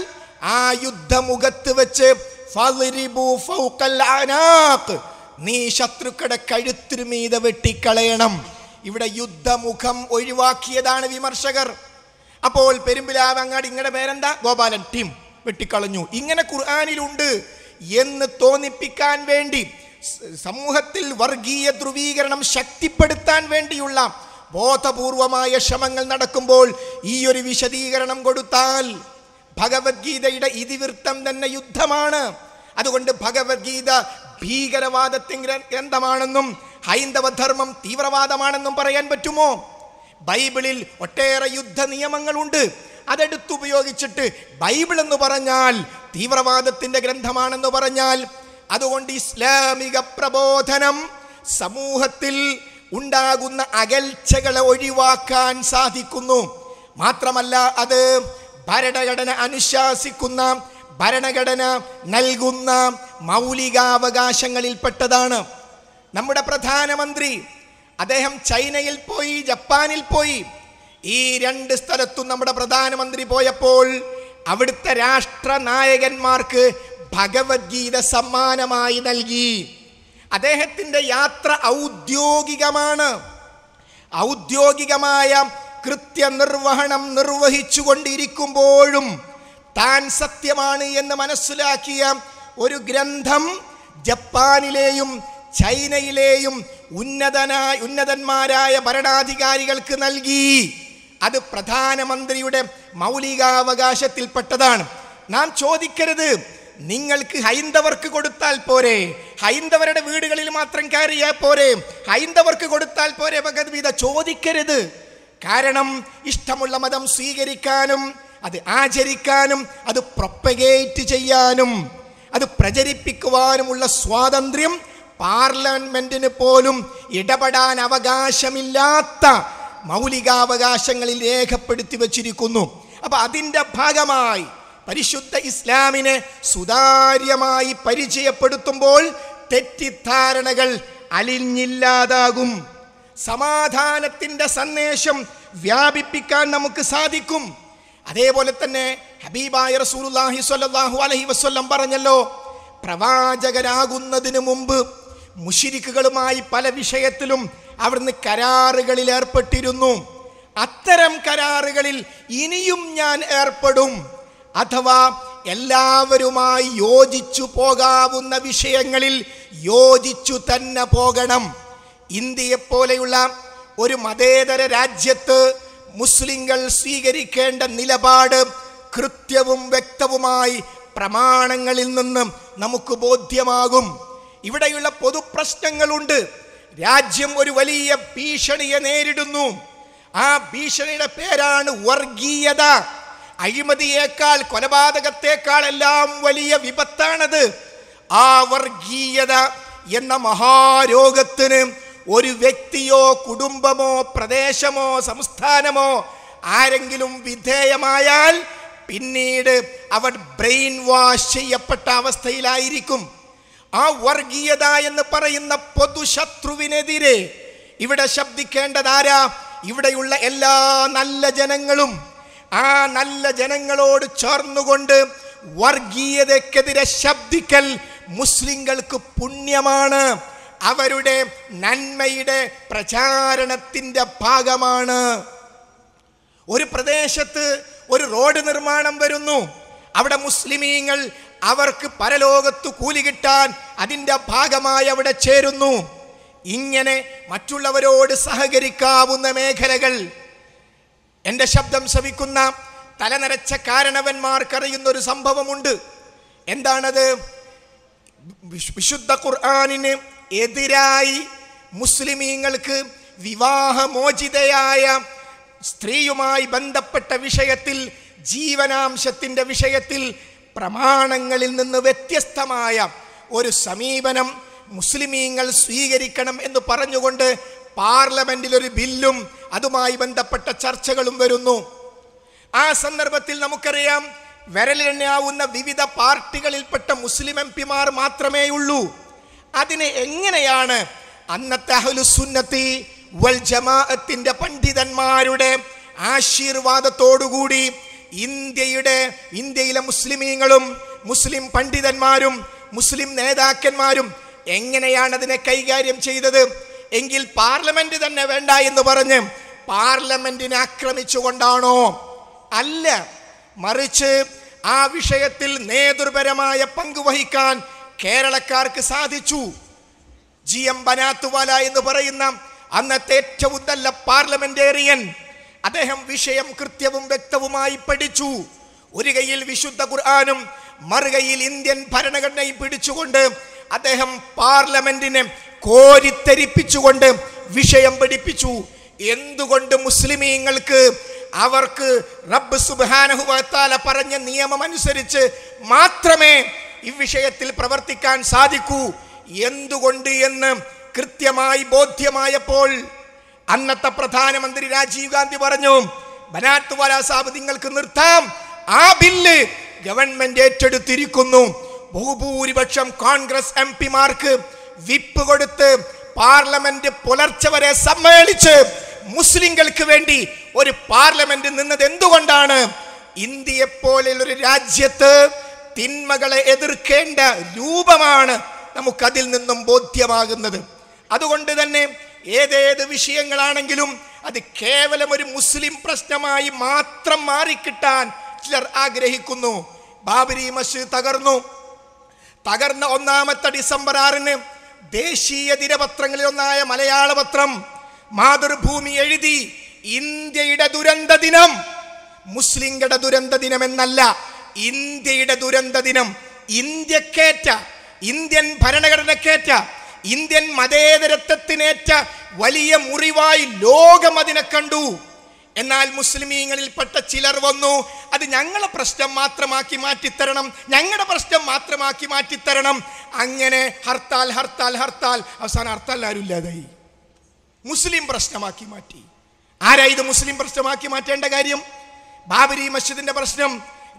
ആ യുദ്ധമുഖത്ത് വെച്ച് നീ ശത്രുക്കളുടെ കഴുത്തിനു മീത വെട്ടിക്കളയണം ഇവിടെ യുദ്ധമുഖം ഒഴിവാക്കിയതാണ് വിമർശകർ അപ്പോൾ അങ്ങാടി ഇങ്ങടെ പേരെന്താ ഗോപാലൻ ടീം വെട്ടിക്കളഞ്ഞു ഇങ്ങനെ ഖുർആാനിലുണ്ട് എന്ന് തോന്നിപ്പിക്കാൻ വേണ്ടി സമൂഹത്തിൽ വർഗീയ ധ്രുവീകരണം ശക്തിപ്പെടുത്താൻ വേണ്ടിയുള്ള ബോധപൂർവമായ ശ്രമങ്ങൾ നടക്കുമ്പോൾ ഈ ഒരു വിശദീകരണം കൊടുത്താൽ ഭഗവത്ഗീതയുടെ ഇതിവൃത്തം തന്നെ യുദ്ധമാണ് അതുകൊണ്ട് ഭഗവത്ഗീത ഭീകരവാദത്തിൻ ഗ്രന്ഥമാണെന്നും ഹൈന്ദവ ധർമ്മം തീവ്രവാദമാണെന്നും പറയാൻ പറ്റുമോ ബൈബിളിൽ ഒട്ടേറെ യുദ്ധ നിയമങ്ങളുണ്ട് അതെടുത്തുപയോഗിച്ചിട്ട് ബൈബിൾ എന്ന് പറഞ്ഞാൽ തീവ്രവാദത്തിൻ്റെ ഗ്രന്ഥമാണെന്ന് പറഞ്ഞാൽ അതുകൊണ്ട് ഇസ്ലാമിക പ്രബോധനം സമൂഹത്തിൽ ഉണ്ടാകുന്ന അകൽച്ചകളെ ഒഴിവാക്കാൻ സാധിക്കുന്നു മാത്രമല്ല അത് ഭരണഘടന അനുശാസിക്കുന്ന ഭരണഘടന നൽകുന്ന മൗലികാവകാശങ്ങളിൽപ്പെട്ടതാണ് നമ്മുടെ പ്രധാനമന്ത്രി അദ്ദേഹം ചൈനയിൽ പോയി ജപ്പാനിൽ പോയി ഈ രണ്ട് സ്ഥലത്തും നമ്മുടെ പ്രധാനമന്ത്രി പോയപ്പോൾ അവിടുത്തെ രാഷ്ട്രനായകന്മാർക്ക് ഭഗവത്ഗീത സമ്മാനമായി നൽകി അദ്ദേഹത്തിൻ്റെ യാത്ര ഔദ്യോഗികമാണ് ഔദ്യോഗികമായ കൃത്യനിർവഹണം നിർവഹിച്ചു കൊണ്ടിരിക്കുമ്പോഴും താൻ സത്യമാണ് എന്ന് മനസ്സിലാക്കിയ ഒരു ഗ്രന്ഥം ജപ്പാനിലെയും ചൈനയിലെയും ഉന്നതനായ ഉന്നതന്മാരായ ഭരണാധികാരികൾക്ക് നൽകി അത് പ്രധാനമന്ത്രിയുടെ മൗലികാവകാശത്തിൽപ്പെട്ടതാണ് നാം ചോദിക്കരുത് നിങ്ങൾക്ക് ഹൈന്ദവർക്ക് കൊടുത്താൽ പോരെ ഹൈന്ദവരുടെ വീടുകളിൽ മാത്രം കയറിയാൽ പോരെ ഹൈന്ദവർക്ക് കൊടുത്താൽ പോരെ ഭഗവത്ഗീത ചോദിക്കരുത് കാരണം ഇഷ്ടമുള്ള മതം സ്വീകരിക്കാനും അത് ആചരിക്കാനും അത് പ്രൊപ്പഗേറ്റ് ചെയ്യാനും അത് പ്രചരിപ്പിക്കുവാനുമുള്ള സ്വാതന്ത്ര്യം പാർലമെന്റിന് പോലും ഇടപെടാൻ അവകാശമില്ലാത്ത മൗലികാവകാശങ്ങളിൽ രേഖപ്പെടുത്തി വച്ചിരിക്കുന്നു അപ്പൊ അതിൻ്റെ ഭാഗമായി പരിശുദ്ധ ഇസ്ലാമിനെ സുതാര്യമായി പരിചയപ്പെടുത്തുമ്പോൾ തെറ്റിദ്ധാരണകൾ അലിഞ്ഞില്ലാതാകും സമാധാനത്തിൻ്റെ സന്ദേശം വ്യാപിപ്പിക്കാൻ നമുക്ക് സാധിക്കും അതേപോലെ തന്നെ ഹബീബായ റസൂലുല്ലാഹി സ്വല്ലല്ലാഹു അലൈഹി വസല്ലം പറഞ്ഞല്ലോ പ്രവാചകരാകുന്നതിന് മുമ്പ് മുഷിരിക്കുകളുമായി പല വിഷയത്തിലും അവിടുന്ന് കരാറുകളിൽ ഏർപ്പെട്ടിരുന്നു അത്തരം കരാറുകളിൽ ഇനിയും ഞാൻ ഏർപ്പെടും അഥവാ എല്ലാവരുമായി യോജിച്ചു പോകാവുന്ന വിഷയങ്ങളിൽ യോജിച്ചു തന്നെ പോകണം ഇന്ത്യയെപ്പോലെയുള്ള ഒരു മതേതര രാജ്യത്ത് മുസ്ലിങ്ങൾ സ്വീകരിക്കേണ്ട നിലപാട് കൃത്യവും വ്യക്തവുമായി പ്രമാണങ്ങളിൽ നിന്നും നമുക്ക് ബോധ്യമാകും ഇവിടെയുള്ള പൊതുപ്രശ്നങ്ങളുണ്ട് രാജ്യം ഒരു വലിയ ഭീഷണിയെ നേരിടുന്നു ആ ഭീഷണിയുടെ പേരാണ് വർഗീയത അഴിമതിയേക്കാൾ കൊലപാതകത്തെക്കാൾ എല്ലാം വലിയ വിപത്താണത് ആ വർഗീയത എന്ന മഹാരോഗത്തിന് ഒരു വ്യക്തിയോ കുടുംബമോ പ്രദേശമോ സംസ്ഥാനമോ ആരെങ്കിലും വിധേയമായാൽ പിന്നീട് അവർ ബ്രെയിൻ വാഷ് ചെയ്യപ്പെട്ട അവസ്ഥയിലായിരിക്കും ആ വർഗീയത എന്ന് പറയുന്ന പൊതുശത്രുവിനെതിരെ ഇവിടെ ശബ്ദിക്കേണ്ടതാരാ ഇവിടെയുള്ള എല്ലാ നല്ല ജനങ്ങളും ആ നല്ല ജനങ്ങളോട് ചേർന്നുകൊണ്ട് വർഗീയതക്കെതിരെ ശബ്ദിക്കൽ മുസ്ലിങ്ങൾക്ക് പുണ്യമാണ് അവരുടെ നന്മയുടെ പ്രചാരണത്തിൻ്റെ ഭാഗമാണ് ഒരു പ്രദേശത്ത് ഒരു റോഡ് നിർമ്മാണം വരുന്നു അവിടെ മുസ്ലിമീങ്ങൾ അവർക്ക് പരലോകത്ത് കൂലി കിട്ടാൻ അതിൻ്റെ ഭാഗമായി അവിടെ ചേരുന്നു ഇങ്ങനെ മറ്റുള്ളവരോട് സഹകരിക്കാവുന്ന മേഖലകൾ എൻ്റെ ശബ്ദം ശ്രവിക്കുന്ന തലനരച്ച കാരണവന്മാർക്കറിയുന്ന ഒരു സംഭവമുണ്ട് എന്താണത് വിശുദ്ധ ഖുർആാനിന് എതിരായി മുസ്ലിമീങ്ങൾക്ക് വിവാഹമോചിതയായ സ്ത്രീയുമായി ബന്ധപ്പെട്ട വിഷയത്തിൽ ജീവനാംശത്തിൻ്റെ വിഷയത്തിൽ പ്രമാണങ്ങളിൽ നിന്ന് വ്യത്യസ്തമായ ഒരു സമീപനം മുസ്ലിമീങ്ങൾ സ്വീകരിക്കണം എന്ന് പറഞ്ഞുകൊണ്ട് പാർലമെന്റിൽ ഒരു ബില്ലും അതുമായി ബന്ധപ്പെട്ട ചർച്ചകളും വരുന്നു ആ സന്ദർഭത്തിൽ നമുക്കറിയാം വിരലിനെണ്ണാവുന്ന വിവിധ പാർട്ടികളിൽപ്പെട്ട മുസ്ലിം എം പിമാർ മാത്രമേ ഉള്ളൂ അതിനെ എങ്ങനെയാണ് അന്നത്തെ അഹലുസുന്നത്തി വൽ ജമാഅത്തിന്റെ പണ്ഡിതന്മാരുടെ ആശീർവാദത്തോടുകൂടി ഇന്ത്യയുടെ ഇന്ത്യയിലെ മുസ്ലിമീങ്ങളും മുസ്ലിം പണ്ഡിതന്മാരും മുസ്ലിം നേതാക്കന്മാരും എങ്ങനെയാണ് അതിനെ കൈകാര്യം ചെയ്തത് എങ്കിൽ പാർലമെന്റ് തന്നെ വേണ്ട എന്ന് പറഞ്ഞ് പാർലമെന്റിനെ ആക്രമിച്ചുകൊണ്ടാണോ അല്ല മറിച്ച് ആ വിഷയത്തിൽ നേതൃപരമായ പങ്ക് വഹിക്കാൻ കേരളക്കാർക്ക് സാധിച്ചു ജി എം ബനാത്തുവാല എന്ന് പറയുന്ന അന്നത്തെ ഏറ്റവും നല്ല പാർലമെന്റേറിയൻ അദ്ദേഹം വിഷയം കൃത്യവും വ്യക്തവുമായി പഠിച്ചു ഒരു കൈയിൽ വിശുദ്ധ ഖുർആാനും മറുകയിൽ ഇന്ത്യൻ ഭരണഘടനയും പിടിച്ചുകൊണ്ട് അദ്ദേഹം പാർലമെന്റിനെ കോരിത്തരിപ്പിച്ചുകൊണ്ട് വിഷയം പഠിപ്പിച്ചു എന്തുകൊണ്ട് മുസ്ലിമീങ്ങൾക്ക് അവർക്ക് റബ്ബ് സുബാനഹുവത്താല പറഞ്ഞ നിയമം അനുസരിച്ച് മാത്രമേ ഈ വിഷയത്തിൽ പ്രവർത്തിക്കാൻ സാധിക്കൂ എന്തുകൊണ്ട് എന്ന് കൃത്യമായി ബോധ്യമായപ്പോൾ അന്നത്തെ പ്രധാനമന്ത്രി രാജീവ് ഗാന്ധി പറഞ്ഞു ബനാത്തുവാല സാബ് നിങ്ങൾക്ക് നിർത്താം ആ ബില്ല് ഗവൺമെന്റ് ഏറ്റെടുത്തിരിക്കുന്നു ബഹുഭൂരിപക്ഷം കോൺഗ്രസ് എം പിമാർക്ക് വിപ്പ് കൊടുത്ത് പാർലമെന്റ് പുലർച്ചെ വരെ സമ്മേളിച്ച് മുസ്ലിങ്ങൾക്ക് വേണ്ടി ഒരു പാർലമെന്റ് നിന്നത് എന്തുകൊണ്ടാണ് ഇന്ത്യയെ പോലെയുള്ള ഒരു രാജ്യത്ത് തിന്മകളെ എതിർക്കേണ്ട രൂപമാണ് നമുക്കതിൽ നിന്നും ബോധ്യമാകുന്നത് അതുകൊണ്ട് തന്നെ ഏതേത് വിഷയങ്ങളാണെങ്കിലും അത് കേവലം ഒരു മുസ്ലിം പ്രശ്നമായി മാത്രം മാറിക്കിട്ടാൻ ചിലർ ആഗ്രഹിക്കുന്നു ബാബരി മസ്ജിദ് തകർന്നു തകർന്ന ഒന്നാമത്തെ ഡിസംബർ ആറിന് ദേശീയ ദിനപത്രങ്ങളിലൊന്നായ മലയാള പത്രം മാതൃഭൂമി എഴുതി ഇന്ത്യയുടെ ദുരന്ത ദിനം മുസ്ലിങ്ങളുടെ ദുരന്ത എന്നല്ല ഇന്ത്യയുടെ ദുരന്ത ദിനം ഇന്ത്യക്കേറ്റ ഇന്ത്യൻ ഭരണഘടനക്കേറ്റ ഇന്ത്യൻ മതേതരത്വത്തിനേറ്റ വലിയ മുറിവായി ലോകം അതിനെ കണ്ടു എന്നാൽ മുസ്ലിമീങ്ങളിൽപ്പെട്ട ചിലർ വന്നു അത് ഞങ്ങളെ പ്രശ്നം മാത്രമാക്കി മാറ്റിത്തരണം ഞങ്ങളുടെ പ്രശ്നം മാത്രമാക്കി മാറ്റിത്തരണം അങ്ങനെ ഹർത്താൽ ഹർത്താൽ ഹർത്താൽ അവസാനം ഹർത്താൽ ആരും ഇല്ലാതായി മുസ്ലിം പ്രശ്നമാക്കി മാറ്റി ആരാ മുസ്ലിം പ്രശ്നമാക്കി മാറ്റേണ്ട കാര്യം ബാബരി മസ്ജിദിന്റെ പ്രശ്നം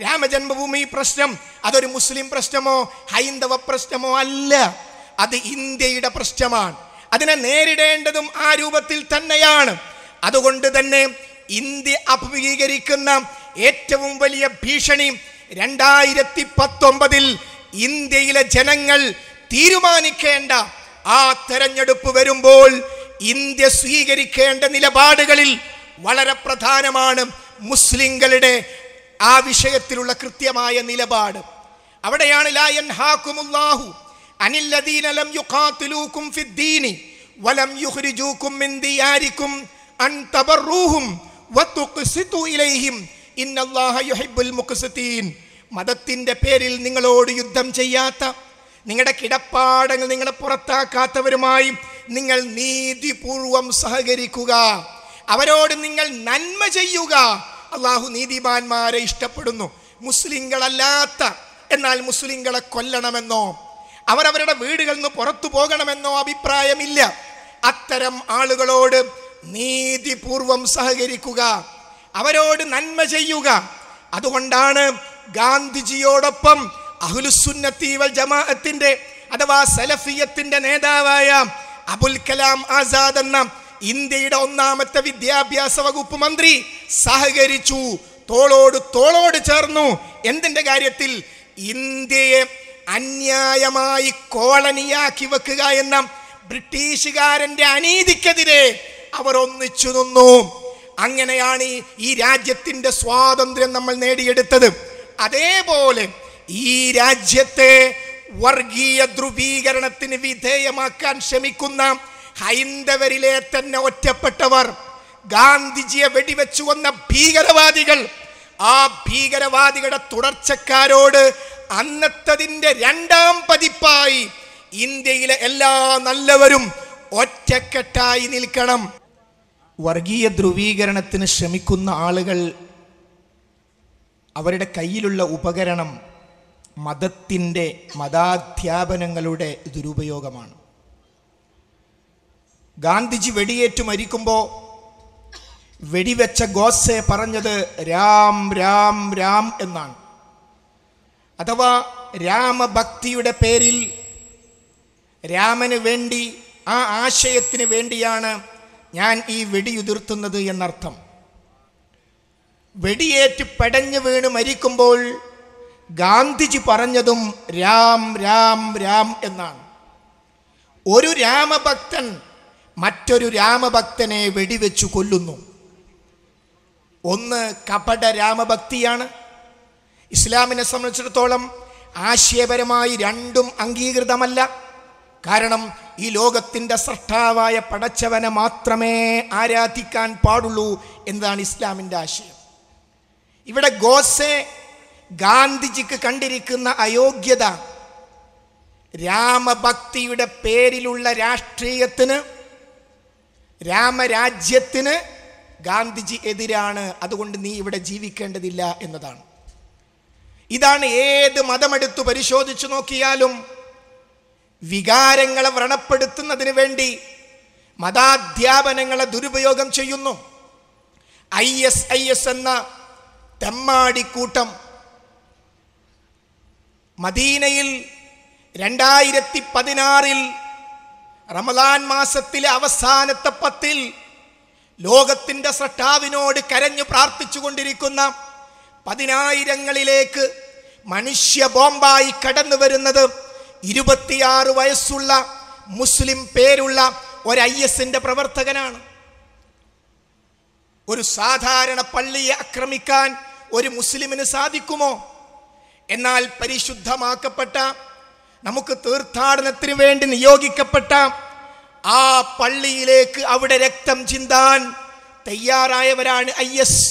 രാമജന്മഭൂമി പ്രശ്നം അതൊരു മുസ്ലിം പ്രശ്നമോ ഹൈന്ദവ പ്രശ്നമോ അല്ല അത് ഇന്ത്യയുടെ പ്രശ്നമാണ് അതിനെ നേരിടേണ്ടതും ആ രൂപത്തിൽ തന്നെയാണ് അതുകൊണ്ട് തന്നെ ഇന്ത്യ അഭിമുഖീകരിക്കുന്ന ഏറ്റവും വലിയ ഭീഷണി രണ്ടായിരത്തി പത്തൊമ്പതിൽ ഇന്ത്യയിലെ ജനങ്ങൾ തീരുമാനിക്കേണ്ട ആ തെരഞ്ഞെടുപ്പ് വരുമ്പോൾ ഇന്ത്യ സ്വീകരിക്കേണ്ട നിലപാടുകളിൽ വളരെ പ്രധാനമാണ് മുസ്ലിങ്ങളുടെ ആ വിഷയത്തിലുള്ള കൃത്യമായ നിലപാട് അവിടെയാണ് ലായൻ ഹാക്കുമുല്ലാഹു അനില്ലദീന ഫിദ്ദീനി വലം യുഖ്രിജൂക്കും മിൻ അൻ തബറൂഹും മതത്തിൻ്റെ പേരിൽ നിങ്ങളോട് യുദ്ധം ചെയ്യാത്ത നിങ്ങളുടെ കിടപ്പാടങ്ങൾ നിങ്ങളെ പുറത്താക്കാത്തവരുമായി നിങ്ങൾ നീതിപൂർവം സഹകരിക്കുക അവരോട് നിങ്ങൾ നന്മ ചെയ്യുക അള്ളാഹു നീതിമാന്മാരെ ഇഷ്ടപ്പെടുന്നു മുസ്ലിങ്ങളല്ലാത്ത എന്നാൽ മുസ്ലിങ്ങളെ കൊല്ലണമെന്നോ അവരവരുടെ വീടുകളിൽ നിന്ന് പുറത്തു പോകണമെന്നോ അഭിപ്രായമില്ല അത്തരം ആളുകളോട് നീതിപൂർവം സഹകരിക്കുക അവരോട് നന്മ ചെയ്യുക അതുകൊണ്ടാണ് ഗാന്ധിജിയോടൊപ്പം അഹുലുസുന്നത്തീവൽ ജമാഅത്തിന്റെ അഥവാ സലഫിയത്തിന്റെ നേതാവായ അബുൽ കലാം ആസാദ് എന്ന ഇന്ത്യയുടെ ഒന്നാമത്തെ വിദ്യാഭ്യാസ വകുപ്പ് മന്ത്രി സഹകരിച്ചു തോളോട് തോളോട് ചേർന്നു എന്തിന്റെ കാര്യത്തിൽ ഇന്ത്യയെ അന്യായമായി കോളനിയാക്കി വെക്കുക എന്ന ബ്രിട്ടീഷുകാരന്റെ അനീതിക്കെതിരെ അവരൊന്നിച്ചു നിന്നു അങ്ങനെയാണ് ഈ രാജ്യത്തിൻ്റെ സ്വാതന്ത്ര്യം നമ്മൾ നേടിയെടുത്തത് അതേപോലെ ഈ രാജ്യത്തെ വർഗീയ ധ്രുവീകരണത്തിന് വിധേയമാക്കാൻ ശ്രമിക്കുന്ന ഹൈന്ദവരിലെ തന്നെ ഒറ്റപ്പെട്ടവർ ഗാന്ധിജിയെ വെടിവെച്ചു വന്ന ഭീകരവാദികൾ ആ ഭീകരവാദികളുടെ തുടർച്ചക്കാരോട് അന്നത്തതിൻ്റെ രണ്ടാം പതിപ്പായി ഇന്ത്യയിലെ എല്ലാ നല്ലവരും ഒറ്റക്കെട്ടായി നിൽക്കണം വർഗീയ ധ്രുവീകരണത്തിന് ശ്രമിക്കുന്ന ആളുകൾ അവരുടെ കയ്യിലുള്ള ഉപകരണം മതത്തിൻ്റെ മതാധ്യാപനങ്ങളുടെ ദുരുപയോഗമാണ് ഗാന്ധിജി വെടിയേറ്റു മരിക്കുമ്പോൾ വെടിവെച്ച ഗോസെ പറഞ്ഞത് രാം രാം രാം എന്നാണ് അഥവാ രാമഭക്തിയുടെ പേരിൽ രാമന് വേണ്ടി ആ ആശയത്തിന് വേണ്ടിയാണ് ഞാൻ ഈ വെടിയുതിർത്തുന്നത് എന്നർത്ഥം വെടിയേറ്റ് പെടഞ്ഞു വീണ് മരിക്കുമ്പോൾ ഗാന്ധിജി പറഞ്ഞതും രാം രാം രാം എന്നാണ് ഒരു രാമഭക്തൻ മറ്റൊരു രാമഭക്തനെ വെടിവെച്ചു കൊല്ലുന്നു ഒന്ന് കപട രാമഭക്തിയാണ് ഇസ്ലാമിനെ സംബന്ധിച്ചിടത്തോളം ആശയപരമായി രണ്ടും അംഗീകൃതമല്ല കാരണം ഈ ലോകത്തിൻ്റെ സൃഷ്ടാവായ പടച്ചവനെ മാത്രമേ ആരാധിക്കാൻ പാടുള്ളൂ എന്നതാണ് ഇസ്ലാമിൻ്റെ ആശയം ഇവിടെ ഗോസെ ഗാന്ധിജിക്ക് കണ്ടിരിക്കുന്ന അയോഗ്യത രാമഭക്തിയുടെ പേരിലുള്ള രാഷ്ട്രീയത്തിന് രാമരാജ്യത്തിന് ഗാന്ധിജി എതിരാണ് അതുകൊണ്ട് നീ ഇവിടെ ജീവിക്കേണ്ടതില്ല എന്നതാണ് ഇതാണ് ഏത് മതമെടുത്തു പരിശോധിച്ചു നോക്കിയാലും വികാരങ്ങളെ വ്രണപ്പെടുത്തുന്നതിന് വേണ്ടി മതാധ്യാപനങ്ങളെ ദുരുപയോഗം ചെയ്യുന്നു ഐ എസ് ഐ എസ് എന്ന തെമ്മാടിക്കൂട്ടം മദീനയിൽ രണ്ടായിരത്തി പതിനാറിൽ റമദാൻ മാസത്തിലെ അവസാനത്തെ പത്തിൽ ലോകത്തിൻ്റെ സ്രഷ്ടാവിനോട് കരഞ്ഞു പ്രാർത്ഥിച്ചുകൊണ്ടിരിക്കുന്ന പതിനായിരങ്ങളിലേക്ക് മനുഷ്യ ബോംബായി കടന്നു വരുന്നത് ഇരുപത്തിയാറ് വയസ്സുള്ള മുസ്ലിം പേരുള്ള ഒരു ഐ എസിന്റെ പ്രവർത്തകനാണ് ഒരു സാധാരണ പള്ളിയെ ആക്രമിക്കാൻ ഒരു മുസ്ലിമിന് സാധിക്കുമോ എന്നാൽ പരിശുദ്ധമാക്കപ്പെട്ട നമുക്ക് തീർത്ഥാടനത്തിന് വേണ്ടി നിയോഗിക്കപ്പെട്ട ആ പള്ളിയിലേക്ക് അവിടെ രക്തം ചിന്താൻ തയ്യാറായവരാണ് ഐ എസ്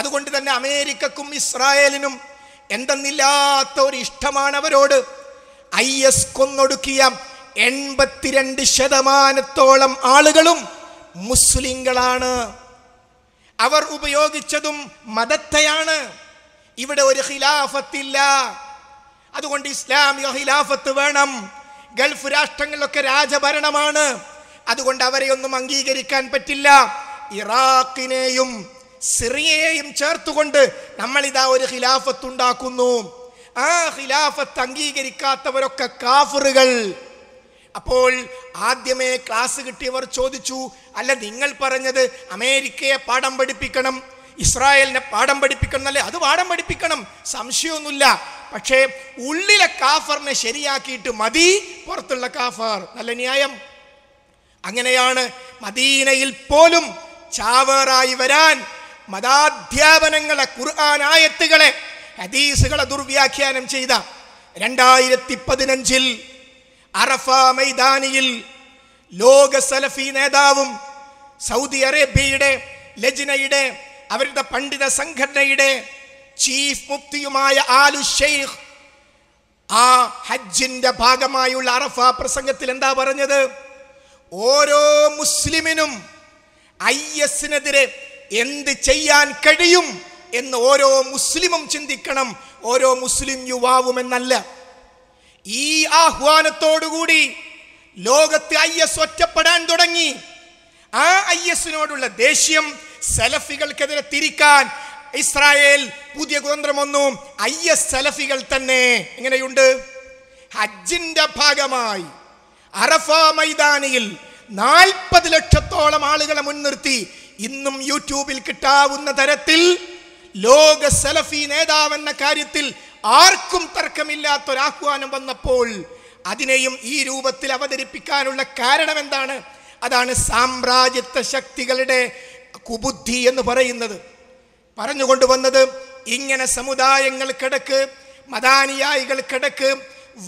അതുകൊണ്ട് തന്നെ അമേരിക്കക്കും ഇസ്രായേലിനും എന്തെന്നില്ലാത്ത ഒരു ഇഷ്ടമാണ് അവരോട് ഐ എസ് കൊന്നൊടുക്കിയ എൺപത്തിരണ്ട് ശതമാനത്തോളം ആളുകളും മുസ്ലിങ്ങളാണ് അവർ ഉപയോഗിച്ചതും മതത്തെയാണ് ഇവിടെ ഒരു ഖിലാഫത്തില്ല അതുകൊണ്ട് ഇസ്ലാമിക ഖിലാഫത്ത് വേണം ഗൾഫ് രാഷ്ട്രങ്ങളിലൊക്കെ രാജഭരണമാണ് അതുകൊണ്ട് അവരെ ഒന്നും അംഗീകരിക്കാൻ പറ്റില്ല ഇറാഖിനെയും സിറിയയെയും ചേർത്തുകൊണ്ട് നമ്മളിതാ ഒരു ഖിലാഫത്ത് ഉണ്ടാക്കുന്നു ആ ഖിലാഫത്ത് അംഗീകരിക്കാത്തവരൊക്കെ കാഫറുകൾ അപ്പോൾ ആദ്യമേ ക്ലാസ് കിട്ടിയവർ ചോദിച്ചു അല്ല നിങ്ങൾ പറഞ്ഞത് അമേരിക്കയെ പാഠം പഠിപ്പിക്കണം ഇസ്രായേലിനെ പാഠം പഠിപ്പിക്കണം അല്ലേ അത് പാഠം പഠിപ്പിക്കണം സംശയമൊന്നുമില്ല പക്ഷേ ഉള്ളിലെ കാഫറിനെ ശരിയാക്കിയിട്ട് മതി പുറത്തുള്ള കാഫർ നല്ല ന്യായം അങ്ങനെയാണ് മദീനയിൽ പോലും ചാവേറായി വരാൻ മതാധ്യാപനങ്ങളെ ഖുർആൻ ആയത്തുകളെ ഹദീസുകളെ ദുർവ്യാഖ്യാനം ചെയ്ത രണ്ടായിരത്തി പതിനഞ്ചിൽ അറഫ മൈതാനിയിൽ ലോക സലഫി നേതാവും സൗദി അറേബ്യയുടെ ലജ്നയുടെ അവരുടെ പണ്ഡിത സംഘടനയുടെ ചീഫ് മുക്തിയുമായ ആലു ഷെയ്ഖ് ആ ഹജ്ജിന്റെ ഭാഗമായുള്ള അറഫ പ്രസംഗത്തിൽ എന്താ പറഞ്ഞത് ഓരോ മുസ്ലിമിനും ഐ എസിനെതിരെ എന്ത് ചെയ്യാൻ കഴിയും എന്ന് ഓരോ മുസ്ലിമും ചിന്തിക്കണം ഓരോ മുസ്ലിം യുവാവും എന്നല്ല ഈ ആഹ്വാനത്തോടുകൂടി ലോകത്ത് ഐ എസ് ഒറ്റപ്പെടാൻ തുടങ്ങി ആ ഐ എസിനോടുള്ള ദേഷ്യം സലഫികൾക്കെതിരെ തിരിക്കാൻ ഇസ്രായേൽ പുതിയ കുതന്ത്രമൊന്നും ഐ എസ് സലഫികൾ തന്നെ എങ്ങനെയുണ്ട് ഹജ്ജിന്റെ ഭാഗമായി അറഫ മൈതാനിയിൽ നാൽപ്പത് ലക്ഷത്തോളം ആളുകളെ മുൻനിർത്തി ഇന്നും യൂട്യൂബിൽ കിട്ടാവുന്ന തരത്തിൽ ലോക സലഫി നേതാവെന്ന കാര്യത്തിൽ ആർക്കും തർക്കമില്ലാത്തൊരാഹ്വാനം വന്നപ്പോൾ അതിനെയും ഈ രൂപത്തിൽ അവതരിപ്പിക്കാനുള്ള കാരണം എന്താണ് അതാണ് സാമ്രാജ്യത്വ ശക്തികളുടെ കുബുദ്ധി എന്ന് പറയുന്നത് വന്നത് ഇങ്ങനെ സമുദായങ്ങൾക്കിടക്ക് മതാനുയായികൾക്കിടക്ക്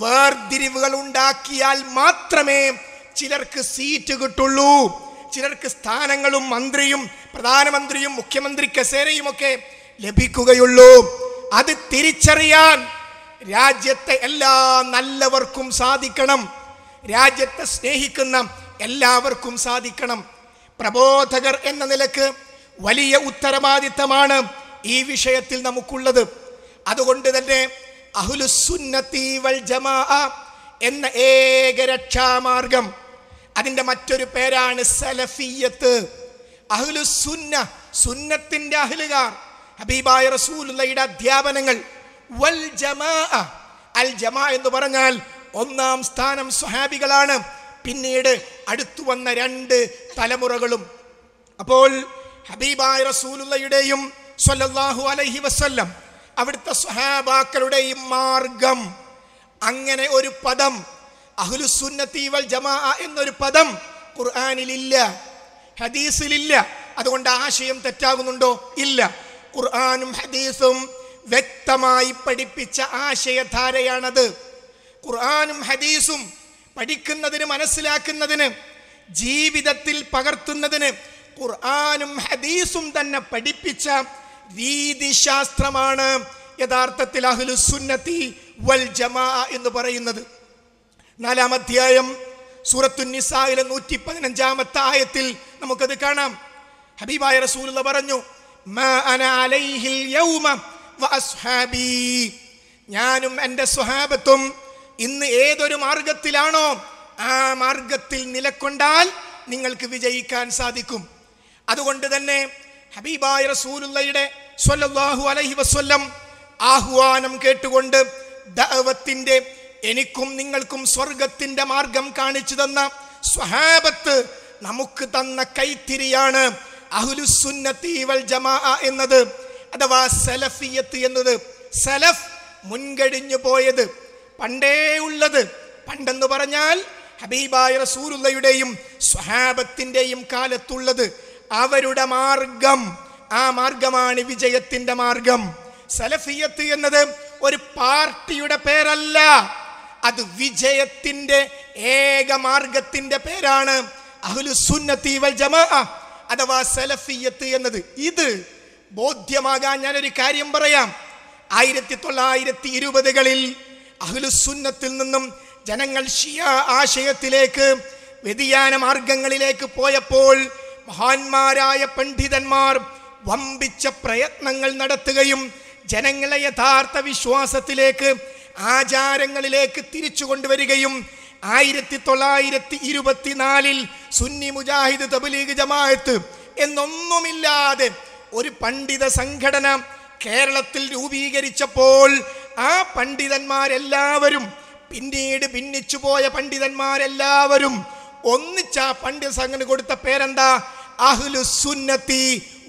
വേർതിരിവുകൾ ഉണ്ടാക്കിയാൽ മാത്രമേ ചിലർക്ക് സീറ്റ് കിട്ടുള്ളൂ ചിലർക്ക് സ്ഥാനങ്ങളും മന്ത്രിയും പ്രധാനമന്ത്രിയും മുഖ്യമന്ത്രി കസേരയുമൊക്കെ ലഭിക്കുകയുള്ളൂ അത് തിരിച്ചറിയാൻ രാജ്യത്തെ എല്ലാ നല്ലവർക്കും സാധിക്കണം രാജ്യത്തെ സ്നേഹിക്കുന്ന എല്ലാവർക്കും സാധിക്കണം പ്രബോധകർ എന്ന നിലക്ക് വലിയ ഉത്തരവാദിത്തമാണ് ഈ വിഷയത്തിൽ നമുക്കുള്ളത് അതുകൊണ്ട് തന്നെ അഹുലുസുന്നത്തി വൽ ജമാ എന്ന ഏക രക്ഷാമാർഗം അതിൻ്റെ മറ്റൊരു പേരാണ് സലഫിയത്ത് അഹ്ലു സുന്നത്തിൻ്റെ അഹ്ലുകാർ ഹബീബായ റസൂലുള്ളയുടെ അധ്യാപനങ്ങൾ വൽ ജമാ അൽ ജമാ എന്ന് പറഞ്ഞാൽ ഒന്നാം സ്ഥാനം സ്വഹാബികളാണ് പിന്നീട് അടുത്തു വന്ന രണ്ട് തലമുറകളും അപ്പോൾ ഹബീബായ റസൂലുള്ളയുടെയും സല്ലല്ലാഹു അലൈഹി വസല്ലം അവിടുത്തെ സ്വഹാബാക്കളുടെയും മാർഗം അങ്ങനെ ഒരു പദം അഹ്ലുസുന്നത്തി വൽ ജമാ എന്നൊരു പദം ഖുർആാനിലില്ല ഹദീസിലില്ല അതുകൊണ്ട് ആശയം തെറ്റാകുന്നുണ്ടോ ഇല്ല ഖുർആാനും ഹദീസും വ്യക്തമായി പഠിപ്പിച്ച ആശയധാരയാണത് ഖുർആാനും ഹദീസും പഠിക്കുന്നതിന് മനസ്സിലാക്കുന്നതിന് ജീവിതത്തിൽ പകർത്തുന്നതിന് ഖുർആാനും ഹദീസും തന്നെ പഠിപ്പിച്ച രീതിശാസ്ത്രമാണ് യഥാർത്ഥത്തിൽ സുന്നത്തി വൽ ജമാ എന്ന് പറയുന്നത് നാലാം അധ്യായം സൂറത്തുന്നിസായിലെ നൂറ്റി പതിനഞ്ചാമത്തെ ആയത്തിൽ നമുക്കത് കാണാം ഹബീബായ റസൂലുള്ള പറഞ്ഞു ഞാനും എൻ്റെ സ്വഹാബത്തും ഇന്ന് ഏതൊരു മാർഗത്തിലാണോ ആ മാർഗത്തിൽ നിലക്കൊണ്ടാൽ നിങ്ങൾക്ക് വിജയിക്കാൻ സാധിക്കും അതുകൊണ്ട് തന്നെ ഹബീബായ റസൂലുള്ളയുടെ സ്വല്ലല്ലാഹു അലൈഹി വസല്ലം ആഹ്വാനം കേട്ടുകൊണ്ട് ദഅവത്തിൻ്റെ എനിക്കും നിങ്ങൾക്കും സ്വർഗത്തിൻ്റെ മാർഗം കാണിച്ചു തന്ന സ്വഹാബത്ത് നമുക്ക് തന്ന കൈത്തിരിയാണ് വൽ എന്നത് അഥവാ സലഫിയത്ത് എന്നത് സലഫ് മുൻകഴിഞ്ഞു പോയത് പണ്ടേ ഉള്ളത് പണ്ടെന്ന് പറഞ്ഞാൽ ഹബീബായ റസൂലുള്ളയുടെയും സ്വഹാബത്തിൻ്റെയും കാലത്തുള്ളത് അവരുടെ മാർഗം ആ മാർഗമാണ് വിജയത്തിൻ്റെ മാർഗം സലഫിയത്ത് എന്നത് ഒരു പാർട്ടിയുടെ പേരല്ല അത് വിജയത്തിൻ്റെ ഏക മാർഗത്തിൻ്റെ പേരാണ് സുന്നത്തി വൽ ജമാഅ അഥവാ സലഫിയത്ത് എന്നത് ഇത് ബോധ്യമാകാൻ ഞാനൊരു കാര്യം പറയാം ആയിരത്തി തൊള്ളായിരത്തി ഇരുപതുകളിൽ അഹ്ലുസുന്നത്തിൽ നിന്നും ജനങ്ങൾ ഷിയ ആശയത്തിലേക്ക് വ്യതിയാന മാർഗങ്ങളിലേക്ക് പോയപ്പോൾ മഹാന്മാരായ പണ്ഡിതന്മാർ വമ്പിച്ച പ്രയത്നങ്ങൾ നടത്തുകയും ജനങ്ങളെ യഥാർത്ഥ വിശ്വാസത്തിലേക്ക് ആചാരങ്ങളിലേക്ക് തിരിച്ചു കൊണ്ടുവരികയും ആയിരത്തി തൊള്ളായിരത്തി ഇരുപത്തിനാലിൽ സുന്നി മുജാഹിദ് തബ്ലീഗ് ജമാഅത്ത് എന്നൊന്നുമില്ലാതെ ഒരു പണ്ഡിത സംഘടന കേരളത്തിൽ രൂപീകരിച്ചപ്പോൾ ആ പണ്ഡിതന്മാരെല്ലാവരും പിന്നീട് ഭിന്നിച്ചു പോയ പണ്ഡിതന്മാരെല്ലാവരും ഒന്നിച്ച പണ്ഡിത സംഘടന കൊടുത്ത പേരെന്താ അഹ്ലു സുന്നത്തി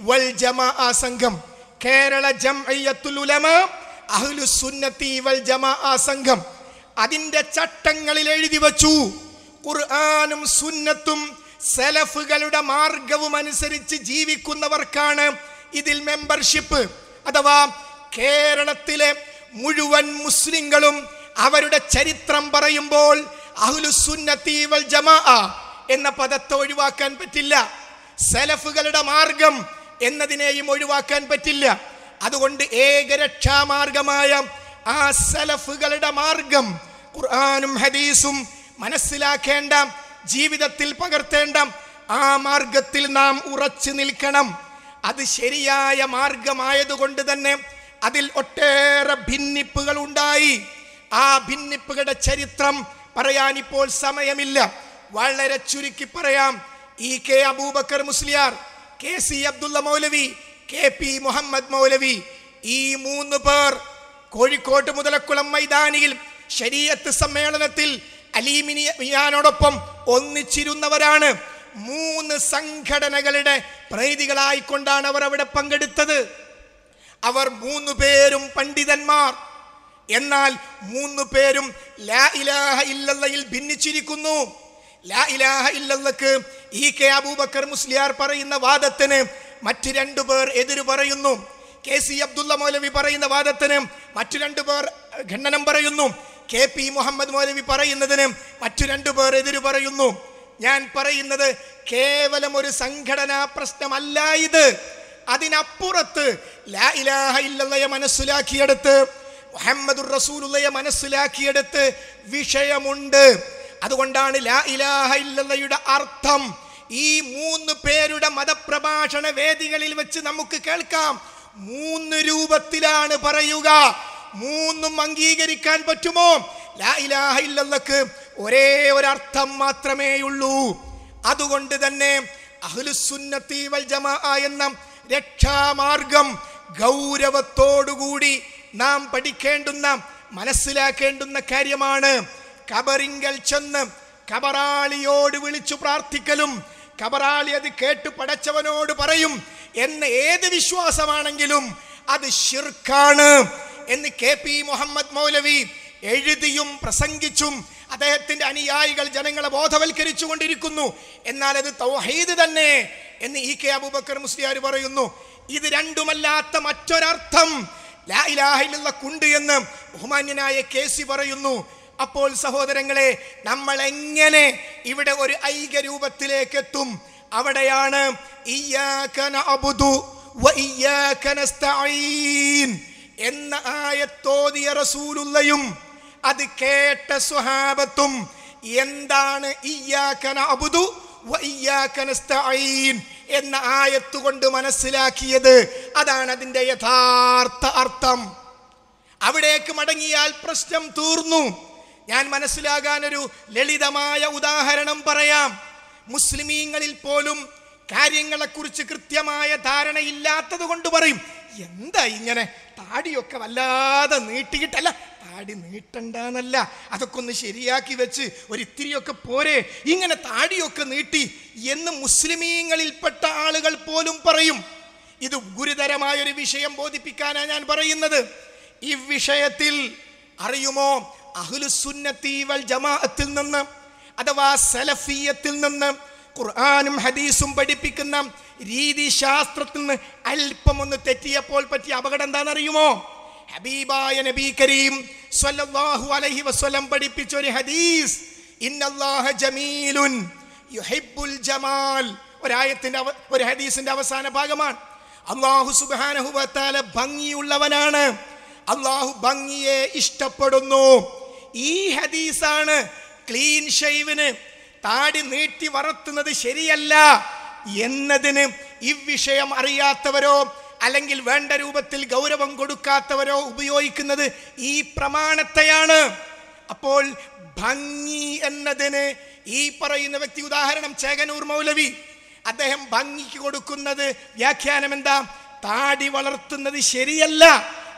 വൽ ജമാ സംഘം കേരള ജംഇയ്യത്തുൽ ഉലമ അഹ്ലു സുന്നത്തി വൽ ജമാ സംഘം അതിന്റെ ചട്ടങ്ങളിൽ എഴുതി വച്ചു ഖുർആാനും സുന്നത്തും സെലഫുകളുടെ മാർഗവും അനുസരിച്ച് ജീവിക്കുന്നവർക്കാണ് ഇതിൽ മെമ്പർഷിപ്പ് അഥവാ കേരളത്തിലെ മുഴുവൻ മുസ്ലിങ്ങളും അവരുടെ ചരിത്രം പറയുമ്പോൾ അഹ്ലുസുന്നീവൽ ജമാ എന്ന പദത്തെ ഒഴിവാക്കാൻ പറ്റില്ല സെലഫുകളുടെ മാർഗം എന്നതിനെയും ഒഴിവാക്കാൻ പറ്റില്ല അതുകൊണ്ട് മാർഗമായ ആ സെലഫുകളുടെ മാർഗം ഖുർആാനും ഹദീസും മനസ്സിലാക്കേണ്ട ജീവിതത്തിൽ പകർത്തേണ്ട ആ മാർഗത്തിൽ നാം ഉറച്ചു നിൽക്കണം അത് ശരിയായ മാർഗമായതുകൊണ്ട് തന്നെ അതിൽ ഒട്ടേറെ ഭിന്നിപ്പുകൾ ഉണ്ടായി ആ ഭിന്നിപ്പുകളുടെ ചരിത്രം പറയാൻ ഇപ്പോൾ സമയമില്ല വളരെ ചുരുക്കി പറയാം E K Abubakar Musliyar K C Abdulla Maulavi K P Muhammad Maulavi ഈ മൂന്ന് പേർ കോഴിക്കോട്ട് മുതലക്കുളം മൈതാനിയിൽ ശരീരത്ത് സമ്മേളനത്തിൽ അലീമിനിയാനോടൊപ്പം ഒന്നിച്ചിരുന്നവരാണ് മൂന്ന് സംഘടനകളുടെ പ്രതിനിധികളായിക്കൊണ്ടാണ് അവർ അവിടെ പങ്കെടുത്തത് അവർ മൂന്ന് പേരും പണ്ഡിതന്മാർ എന്നാൽ മൂന്ന് പേരും ലാ ഇലാഹ ഇല്ലയിൽ ഭിന്നിച്ചിരിക്കുന്നു ലാ ഇലാഹ ഇല്ലക്ക് ഇ കെ അബൂബക്കർ മുസ്ലിയാർ പറയുന്ന വാദത്തിന് മറ്റു രണ്ടു പേർ എതിര് പറയുന്നു കെ സി അബ്ദുള്ള മൗലവി പറയുന്ന വാദത്തിന് മറ്റു രണ്ടു പേർ ഖണ്ഡനം പറയുന്നു കെ പി മുഹമ്മദ് മൗലവി പറയുന്നതിന് മറ്റു രണ്ടു പേർ എതിര് പറയുന്നു ഞാൻ പറയുന്നത് കേവലം ഒരു സംഘടനാ പ്രശ്നമല്ല ഇത് അതിനപ്പുറത്ത് മനസ്സിലാക്കിയെടുത്ത് മുഹമ്മദുർ റസൂലുള്ളയെ മനസ്സിലാക്കിയെടുത്ത് വിഷയമുണ്ട് അതുകൊണ്ടാണ് ലാ ഇലാഹ അർത്ഥം ഈ മൂന്ന് പേരുടെ മതപ്രഭാഷണ വേദികളിൽ വെച്ച് നമുക്ക് കേൾക്കാം മൂന്ന് രൂപത്തിലാണ് പറയുക മൂന്നും അംഗീകരിക്കാൻ പറ്റുമോ ലാ ഇലാഹ ഇല്ലല്ലക്ക് ഒരേ ഒരർത്ഥം മാത്രമേ ഉള്ളൂ അതുകൊണ്ട് തന്നെ വൽ എന്ന രക്ഷാമാർഗം ഗൗരവത്തോടുകൂടി നാം പഠിക്കേണ്ടുന്ന മനസ്സിലാക്കേണ്ടുന്ന കാര്യമാണ് കബറിങ്കൽ ചെന്ന് കബറാളിയോട് വിളിച്ചു പ്രാർത്ഥിക്കലും കബറാളി അത് കേട്ട് പടച്ചവനോട് പറയും എന്ന ഏത് വിശ്വാസമാണെങ്കിലും അത് ഷിർക്കാണ് എന്ന് കെ പി മുഹമ്മദ് മൗലവി എഴുതിയും പ്രസംഗിച്ചും അദ്ദേഹത്തിന്റെ അനുയായികൾ ജനങ്ങളെ ബോധവൽക്കരിച്ചു കൊണ്ടിരിക്കുന്നു എന്നാൽ അത് തൗഹീദ് തന്നെ എന്ന് ഇ കെ അബൂബക്കർ മുസ്ലിയാർ പറയുന്നു ഇത് രണ്ടുമല്ലാത്ത മറ്റൊരർത്ഥം കുണ്ട് എന്ന് ബഹുമാന്യനായ കെ സി പറയുന്നു അപ്പോൾ സഹോദരങ്ങളെ നമ്മൾ എങ്ങനെ ഇവിടെ ഒരു ഐക രൂപത്തിലേക്ക് എത്തും അവിടെയാണ് ഇയ്യാക്കന അബുദു വ ഇയ്യാക്കന എന്ന ആയത്തോതിയ റസൂലുള്ളയും അത് കേട്ട സ്വഹാബത്തും എന്താണ് എന്ന ആയത്ത് കൊണ്ട് മനസ്സിലാക്കിയത് അതാണ് അതിൻ്റെ യഥാർത്ഥ അർത്ഥം അവിടേക്ക് മടങ്ങിയാൽ പ്രശ്നം തീർന്നു ഞാൻ മനസ്സിലാകാനൊരു ലളിതമായ ഉദാഹരണം പറയാം മുസ്ലിമീങ്ങളിൽ പോലും കാര്യങ്ങളെക്കുറിച്ച് കൃത്യമായ ധാരണയില്ലാത്തത് കൊണ്ട് പറയും എന്താ ഇങ്ങനെ താടിയൊക്കെ വല്ലാതെ നീട്ടിയിട്ടല്ല താടി നീട്ടണ്ടെന്നല്ല അതൊക്കെ ഒന്ന് ശരിയാക്കി വെച്ച് ഒരിത്തിരിയൊക്കെ പോരെ ഇങ്ങനെ താടിയൊക്കെ നീട്ടി എന്ന് മുസ്ലിമീങ്ങളിൽപ്പെട്ട ആളുകൾ പോലും പറയും ഇത് ഗുരുതരമായൊരു വിഷയം ബോധിപ്പിക്കാനാണ് ഞാൻ പറയുന്നത് ഈ വിഷയത്തിൽ അറിയുമോ അഹ്ലുസുന്നത്തി വൽ ജമാഅത്തിൽ നിന്ന് അഥവാ സലഫീയത്തിൽ നിന്ന് ഖുർആാനും ഹദീസും പഠിപ്പിക്കുന്ന രീതി ശാസ്ത്രത്തിൽ നിന്ന് അല്പമൊന്ന് തെറ്റിയപ്പോൾ പറ്റിയ അപകടം എന്താണെന്നറിയുമോ ഹബീബായ നബി കരീം സ്വല്ലല്ലാഹു അലൈഹി വസല്ലം പഠിപ്പിച്ച ഒരു ഹദീസ് ഇന്നല്ലാഹ ജമീലുൻ യുഹിബ്ബുൽ ജമാൽ ഒരായത്തിന്റെ ഒരു ഹദീസിന്റെ അവസാന ഭാഗമാണ് അള്ളാഹു സുബാനഹു വത്താല ഭംഗിയുള്ളവനാണ് അള്ളാഹു ഭംഗിയെ ഇഷ്ടപ്പെടുന്നു ഈ ഹദീസാണ് ക്ലീൻ ഷെയ്വിന് താടി നീട്ടി വളർത്തുന്നത് ശരിയല്ല എന്നതിന് ഇവിഷയം അറിയാത്തവരോ അല്ലെങ്കിൽ വേണ്ട രൂപത്തിൽ ഗൗരവം കൊടുക്കാത്തവരോ ഉപയോഗിക്കുന്നത് ഈ പ്രമാണത്തെയാണ് അപ്പോൾ ഭംഗി എന്നതിന് ഈ പറയുന്ന വ്യക്തി ഉദാഹരണം ചേകനൂർ മൗലവി അദ്ദേഹം ഭംഗിക്ക് കൊടുക്കുന്നത് വ്യാഖ്യാനം എന്താ താടി വളർത്തുന്നത് ശരിയല്ല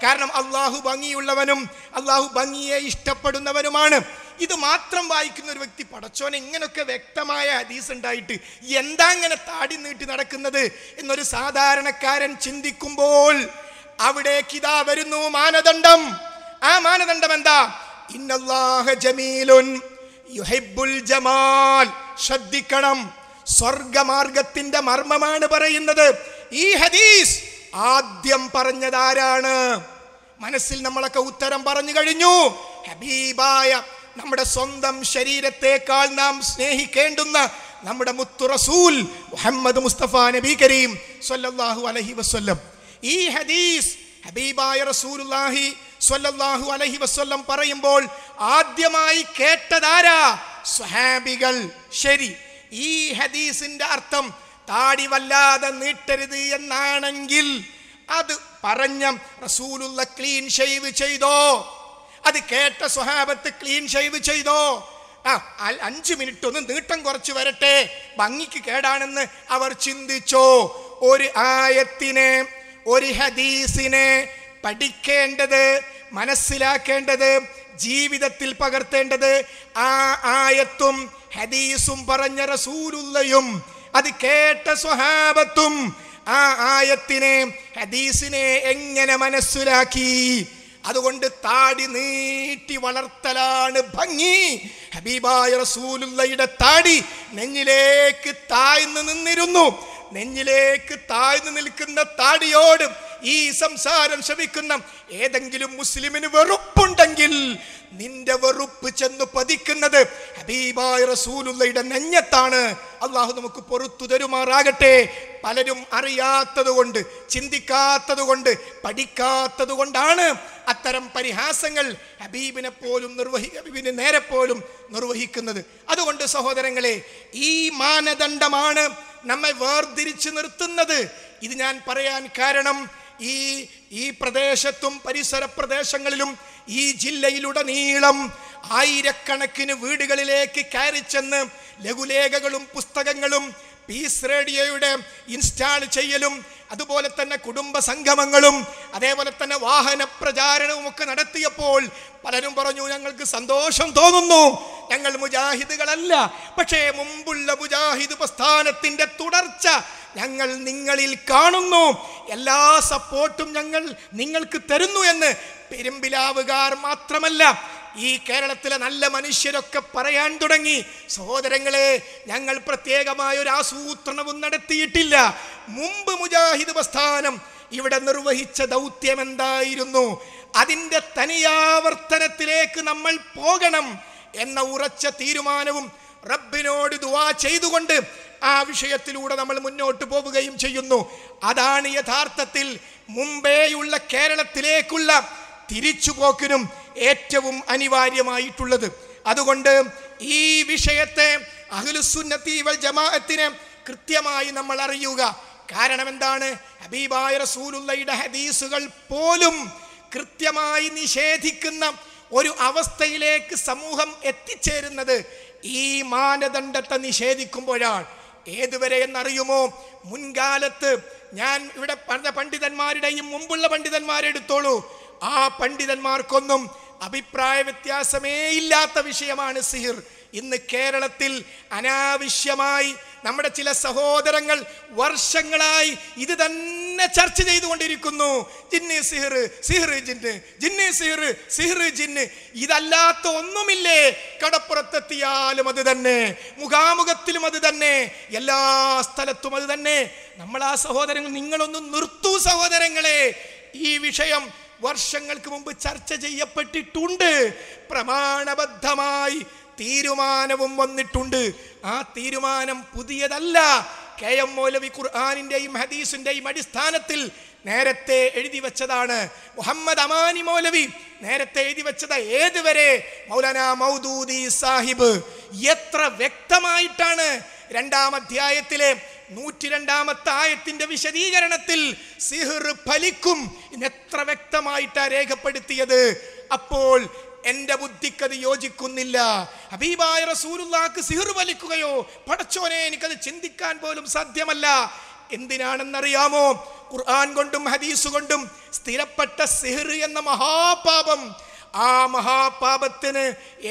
കാരണം അള്ളാഹു ഭംഗിയുള്ളവനും അള്ളാഹു ഭംഗിയെ ഇഷ്ടപ്പെടുന്നവനുമാണ് ഇത് മാത്രം വായിക്കുന്ന ഒരു വ്യക്തി പടച്ചോൻ എങ്ങനെയൊക്കെ വ്യക്തമായ ഹദീസ് ഉണ്ടായിട്ട് എന്താ ഇങ്ങനെ താടി നീട്ടി നടക്കുന്നത് എന്നൊരു സാധാരണക്കാരൻ ചിന്തിക്കുമ്പോൾ അവിടേക്ക് ഇതാ വരുന്നു മാനദണ്ഡം ആ മാനദണ്ഡം എന്താ ഇന്നല്ലാഹ ജമീലുൻ യുഹിബ്ബുൽ ജമാൽ ശ്രദ്ധിക്കണം സ്വർഗമാർഗത്തിന്റെ മർമ്മമാണ് പറയുന്നത് ഈ ഹദീസ് ആദ്യം പറഞ്ഞതാരാണ് മനസ്സിൽ നമ്മളൊക്കെ ഉത്തരം പറഞ്ഞു കഴിഞ്ഞു ഹബീബായ നമ്മുടെ സ്വന്തം ശരീരത്തെക്കാൾ നാം സ്നേഹിക്കേണ്ടുന്ന നമ്മുടെ മുത്തു റസൂൽ മുഹമ്മദ് മുസ്തഫ നബി കരീം സ്വല്ലല്ലാഹു അലഹി വസ്ല്ലം ഈ ഹദീസ് ഹബീബായ റസൂലുല്ലാഹി സ്വല്ലല്ലാഹു അലഹി വസ്ല്ലം പറയുമ്പോൾ ആദ്യമായി കേട്ടതാരാ സ്വഹാബികൾ ശരി ഈ ഹദീസിന്റെ അർത്ഥം താടി വല്ലാതെ നീട്ടരുത് എന്നാണെങ്കിൽ അത് പറഞ്ഞ റസൂലുള്ള ക്ലീൻ ഷെയ്വ് ചെയ്തോ അത് കേട്ട സ്വഹാബത്ത് ക്ലീൻ ഷെയ്വ് ചെയ്തോ ആ അഞ്ച് മിനിറ്റ് ഒന്ന് നീട്ടം കുറച്ച് വരട്ടെ ഭംഗിക്ക് കേടാണെന്ന് അവർ ചിന്തിച്ചോ ഒരു ആയത്തിനെ ഒരു ഹദീസിനെ പഠിക്കേണ്ടത് മനസ്സിലാക്കേണ്ടത് ജീവിതത്തിൽ പകർത്തേണ്ടത് ആ ആയത്തും ഹദീസും പറഞ്ഞ റസൂലുള്ളയും അത് കേട്ട സ്വഹാബത്തും ആ ആയത്തിനെ ഹദീസിനെ എങ്ങനെ മനസ്സിലാക്കി അതുകൊണ്ട് താടി നീട്ടി വളർത്തലാണ് ഭംഗി ഹബീബായ റസൂലുള്ളയുടെ താടി നെഞ്ഞിലേക്ക് താഴ്ന്നു നിന്നിരുന്നു നെഞ്ഞിലേക്ക് താഴ്ന്നു നിൽക്കുന്ന താടിയോട് ഈ സംസാരം ശ്രമിക്കുന്ന ഏതെങ്കിലും മുസ്ലിമിന് വെറുപ്പുണ്ടെങ്കിൽ നിന്റെ വെറുപ്പ് ചെന്ന് പതിക്കുന്നത് ഹബീബായ റസൂലുള്ളയുടെ നെഞ്ഞത്താണ് അള്ളാഹു നമുക്ക് പൊറത്തു തരുമാറാകട്ടെ പലരും അറിയാത്തത് കൊണ്ട് ചിന്തിക്കാത്തത് കൊണ്ട് പഠിക്കാത്തത് കൊണ്ടാണ് അത്തരം പരിഹാസങ്ങൾ ഹബീബിനെ പോലും നിർവഹി ഹബീബിന് നേരെ പോലും നിർവഹിക്കുന്നത് അതുകൊണ്ട് സഹോദരങ്ങളെ ഈ മാനദണ്ഡമാണ് നമ്മെ വേർതിരിച്ചു നിർത്തുന്നത് ഇത് ഞാൻ പറയാൻ കാരണം ഈ ഈ പ്രദേശത്തും പരിസര പ്രദേശങ്ങളിലും ഈ ജില്ലയിലുടനീളം ആയിരക്കണക്കിന് വീടുകളിലേക്ക് കയറിച്ചെന്ന് ലഘുലേഖകളും പുസ്തകങ്ങളും പീസ് റേഡിയോയുടെ ഇൻസ്റ്റാൾ ചെയ്യലും അതുപോലെ തന്നെ കുടുംബ സംഗമങ്ങളും അതേപോലെ തന്നെ വാഹന പ്രചാരണവും ഒക്കെ നടത്തിയപ്പോൾ പലരും പറഞ്ഞു ഞങ്ങൾക്ക് സന്തോഷം തോന്നുന്നു ഞങ്ങൾ മുജാഹിദുകളല്ല പക്ഷേ മുമ്പുള്ള മുജാഹിദ് പ്രസ്ഥാനത്തിന്റെ തുടർച്ച ഞങ്ങൾ നിങ്ങളിൽ കാണുന്നു എല്ലാ സപ്പോർട്ടും ഞങ്ങൾ നിങ്ങൾക്ക് തരുന്നു എന്ന് പെരുമ്പിലാവുകാർ മാത്രമല്ല ഈ കേരളത്തിലെ നല്ല മനുഷ്യരൊക്കെ പറയാൻ തുടങ്ങി സഹോദരങ്ങളെ ഞങ്ങൾ പ്രത്യേകമായ ഒരു ആസൂത്രണവും നടത്തിയിട്ടില്ല മുമ്പ് മുജാഹിദ് പ്രസ്ഥാനം ഇവിടെ നിർവഹിച്ച ദൗത്യം എന്തായിരുന്നു അതിൻ്റെ തനിയാവർത്തനത്തിലേക്ക് നമ്മൾ പോകണം എന്ന ഉറച്ച തീരുമാനവും റബ്ബിനോട് ദുവാ ചെയ്തുകൊണ്ട് ആ വിഷയത്തിലൂടെ നമ്മൾ മുന്നോട്ട് പോവുകയും ചെയ്യുന്നു അതാണ് യഥാർത്ഥത്തിൽ മുമ്പേയുള്ള കേരളത്തിലേക്കുള്ള തിരിച്ചുപോക്കിനും ഏറ്റവും അനിവാര്യമായിട്ടുള്ളത് അതുകൊണ്ട് ഈ വിഷയത്തെ അഖിലുസുന്നത്തി വൽ ജമാഅത്തിനെ കൃത്യമായി നമ്മൾ അറിയുക കാരണം എന്താണ് ഹബീബായ റസൂലുള്ളയുടെ ഹദീസുകൾ പോലും കൃത്യമായി നിഷേധിക്കുന്ന ഒരു അവസ്ഥയിലേക്ക് സമൂഹം എത്തിച്ചേരുന്നത് ഈ മാനദണ്ഡത്തെ നിഷേധിക്കുമ്പോഴാണ് ഏതുവരെ എന്നറിയുമോ മുൻകാലത്ത് ഞാൻ ഇവിടെ പറഞ്ഞ പണ്ഡിതന്മാരുടെയും മുമ്പുള്ള പണ്ഡിതന്മാരെടുത്തോളൂ ആ പണ്ഡിതന്മാർക്കൊന്നും അഭിപ്രായ വ്യത്യാസമേ ഇല്ലാത്ത വിഷയമാണ് സിഹിർ ഇന്ന് കേരളത്തിൽ അനാവശ്യമായി നമ്മുടെ ചില സഹോദരങ്ങൾ വർഷങ്ങളായി ഇത് തന്നെ ചർച്ച ചെയ്തുകൊണ്ടിരിക്കുന്നു ജിന്ന് സിഹിർ സിഹിർ ജിന്ന് ജിന്ന് സിഹിർ സിഹിർ ജിന്ന് ഇതല്ലാത്ത ഒന്നുമില്ലേ കടപ്പുറത്തെത്തിയാലും അത് തന്നെ മുഖാമുഖത്തിലും അത് തന്നെ എല്ലാ സ്ഥലത്തും അത് തന്നെ നമ്മൾ ആ സഹോദരങ്ങൾ നിങ്ങളൊന്ന് നിർത്തൂ സഹോദരങ്ങളെ ഈ വിഷയം വർഷങ്ങൾക്ക് മുമ്പ് ചർച്ച ചെയ്യപ്പെട്ടിട്ടുണ്ട് പ്രമാണബദ്ധമായി തീരുമാനവും വന്നിട്ടുണ്ട് ആ തീരുമാനം പുതിയതല്ല കെ എം മൗലവി ഖുർആാനിൻ്റെയും ഹദീസിൻ്റെയും അടിസ്ഥാനത്തിൽ നേരത്തെ എഴുതി വെച്ചതാണ് മുഹമ്മദ് അമാനി മൗലവി നേരത്തെ എഴുതി വെച്ചത് ഏതുവരെ മൗലാന മൗദൂദി സാഹിബ് എത്ര വ്യക്തമായിട്ടാണ് രണ്ടാം അധ്യായത്തിലെ നൂറ്റിരണ്ടാമത്തെ ആയത്തിന്റെ വിശദീകരണത്തിൽ സിഹർ ഫലിക്കും എത്ര വ്യക്തമായിട്ടാ രേഖപ്പെടുത്തിയത് അപ്പോൾ എൻ്റെ ബുദ്ധിക്കത് യോജിക്കുന്നില്ല അബീബായ റസൂലുള്ളാക്ക് സിഹിർ വലിക്കുകയോ പടച്ചോനെ എനിക്കത് ചിന്തിക്കാൻ പോലും സാധ്യമല്ല എന്തിനാണെന്നറിയാമോ ഖുർആൻ കൊണ്ടും ഹദീസ് കൊണ്ടും സ്ഥിരപ്പെട്ട സിഹിർ എന്ന മഹാപാപം ആ മഹാപാപത്തിന്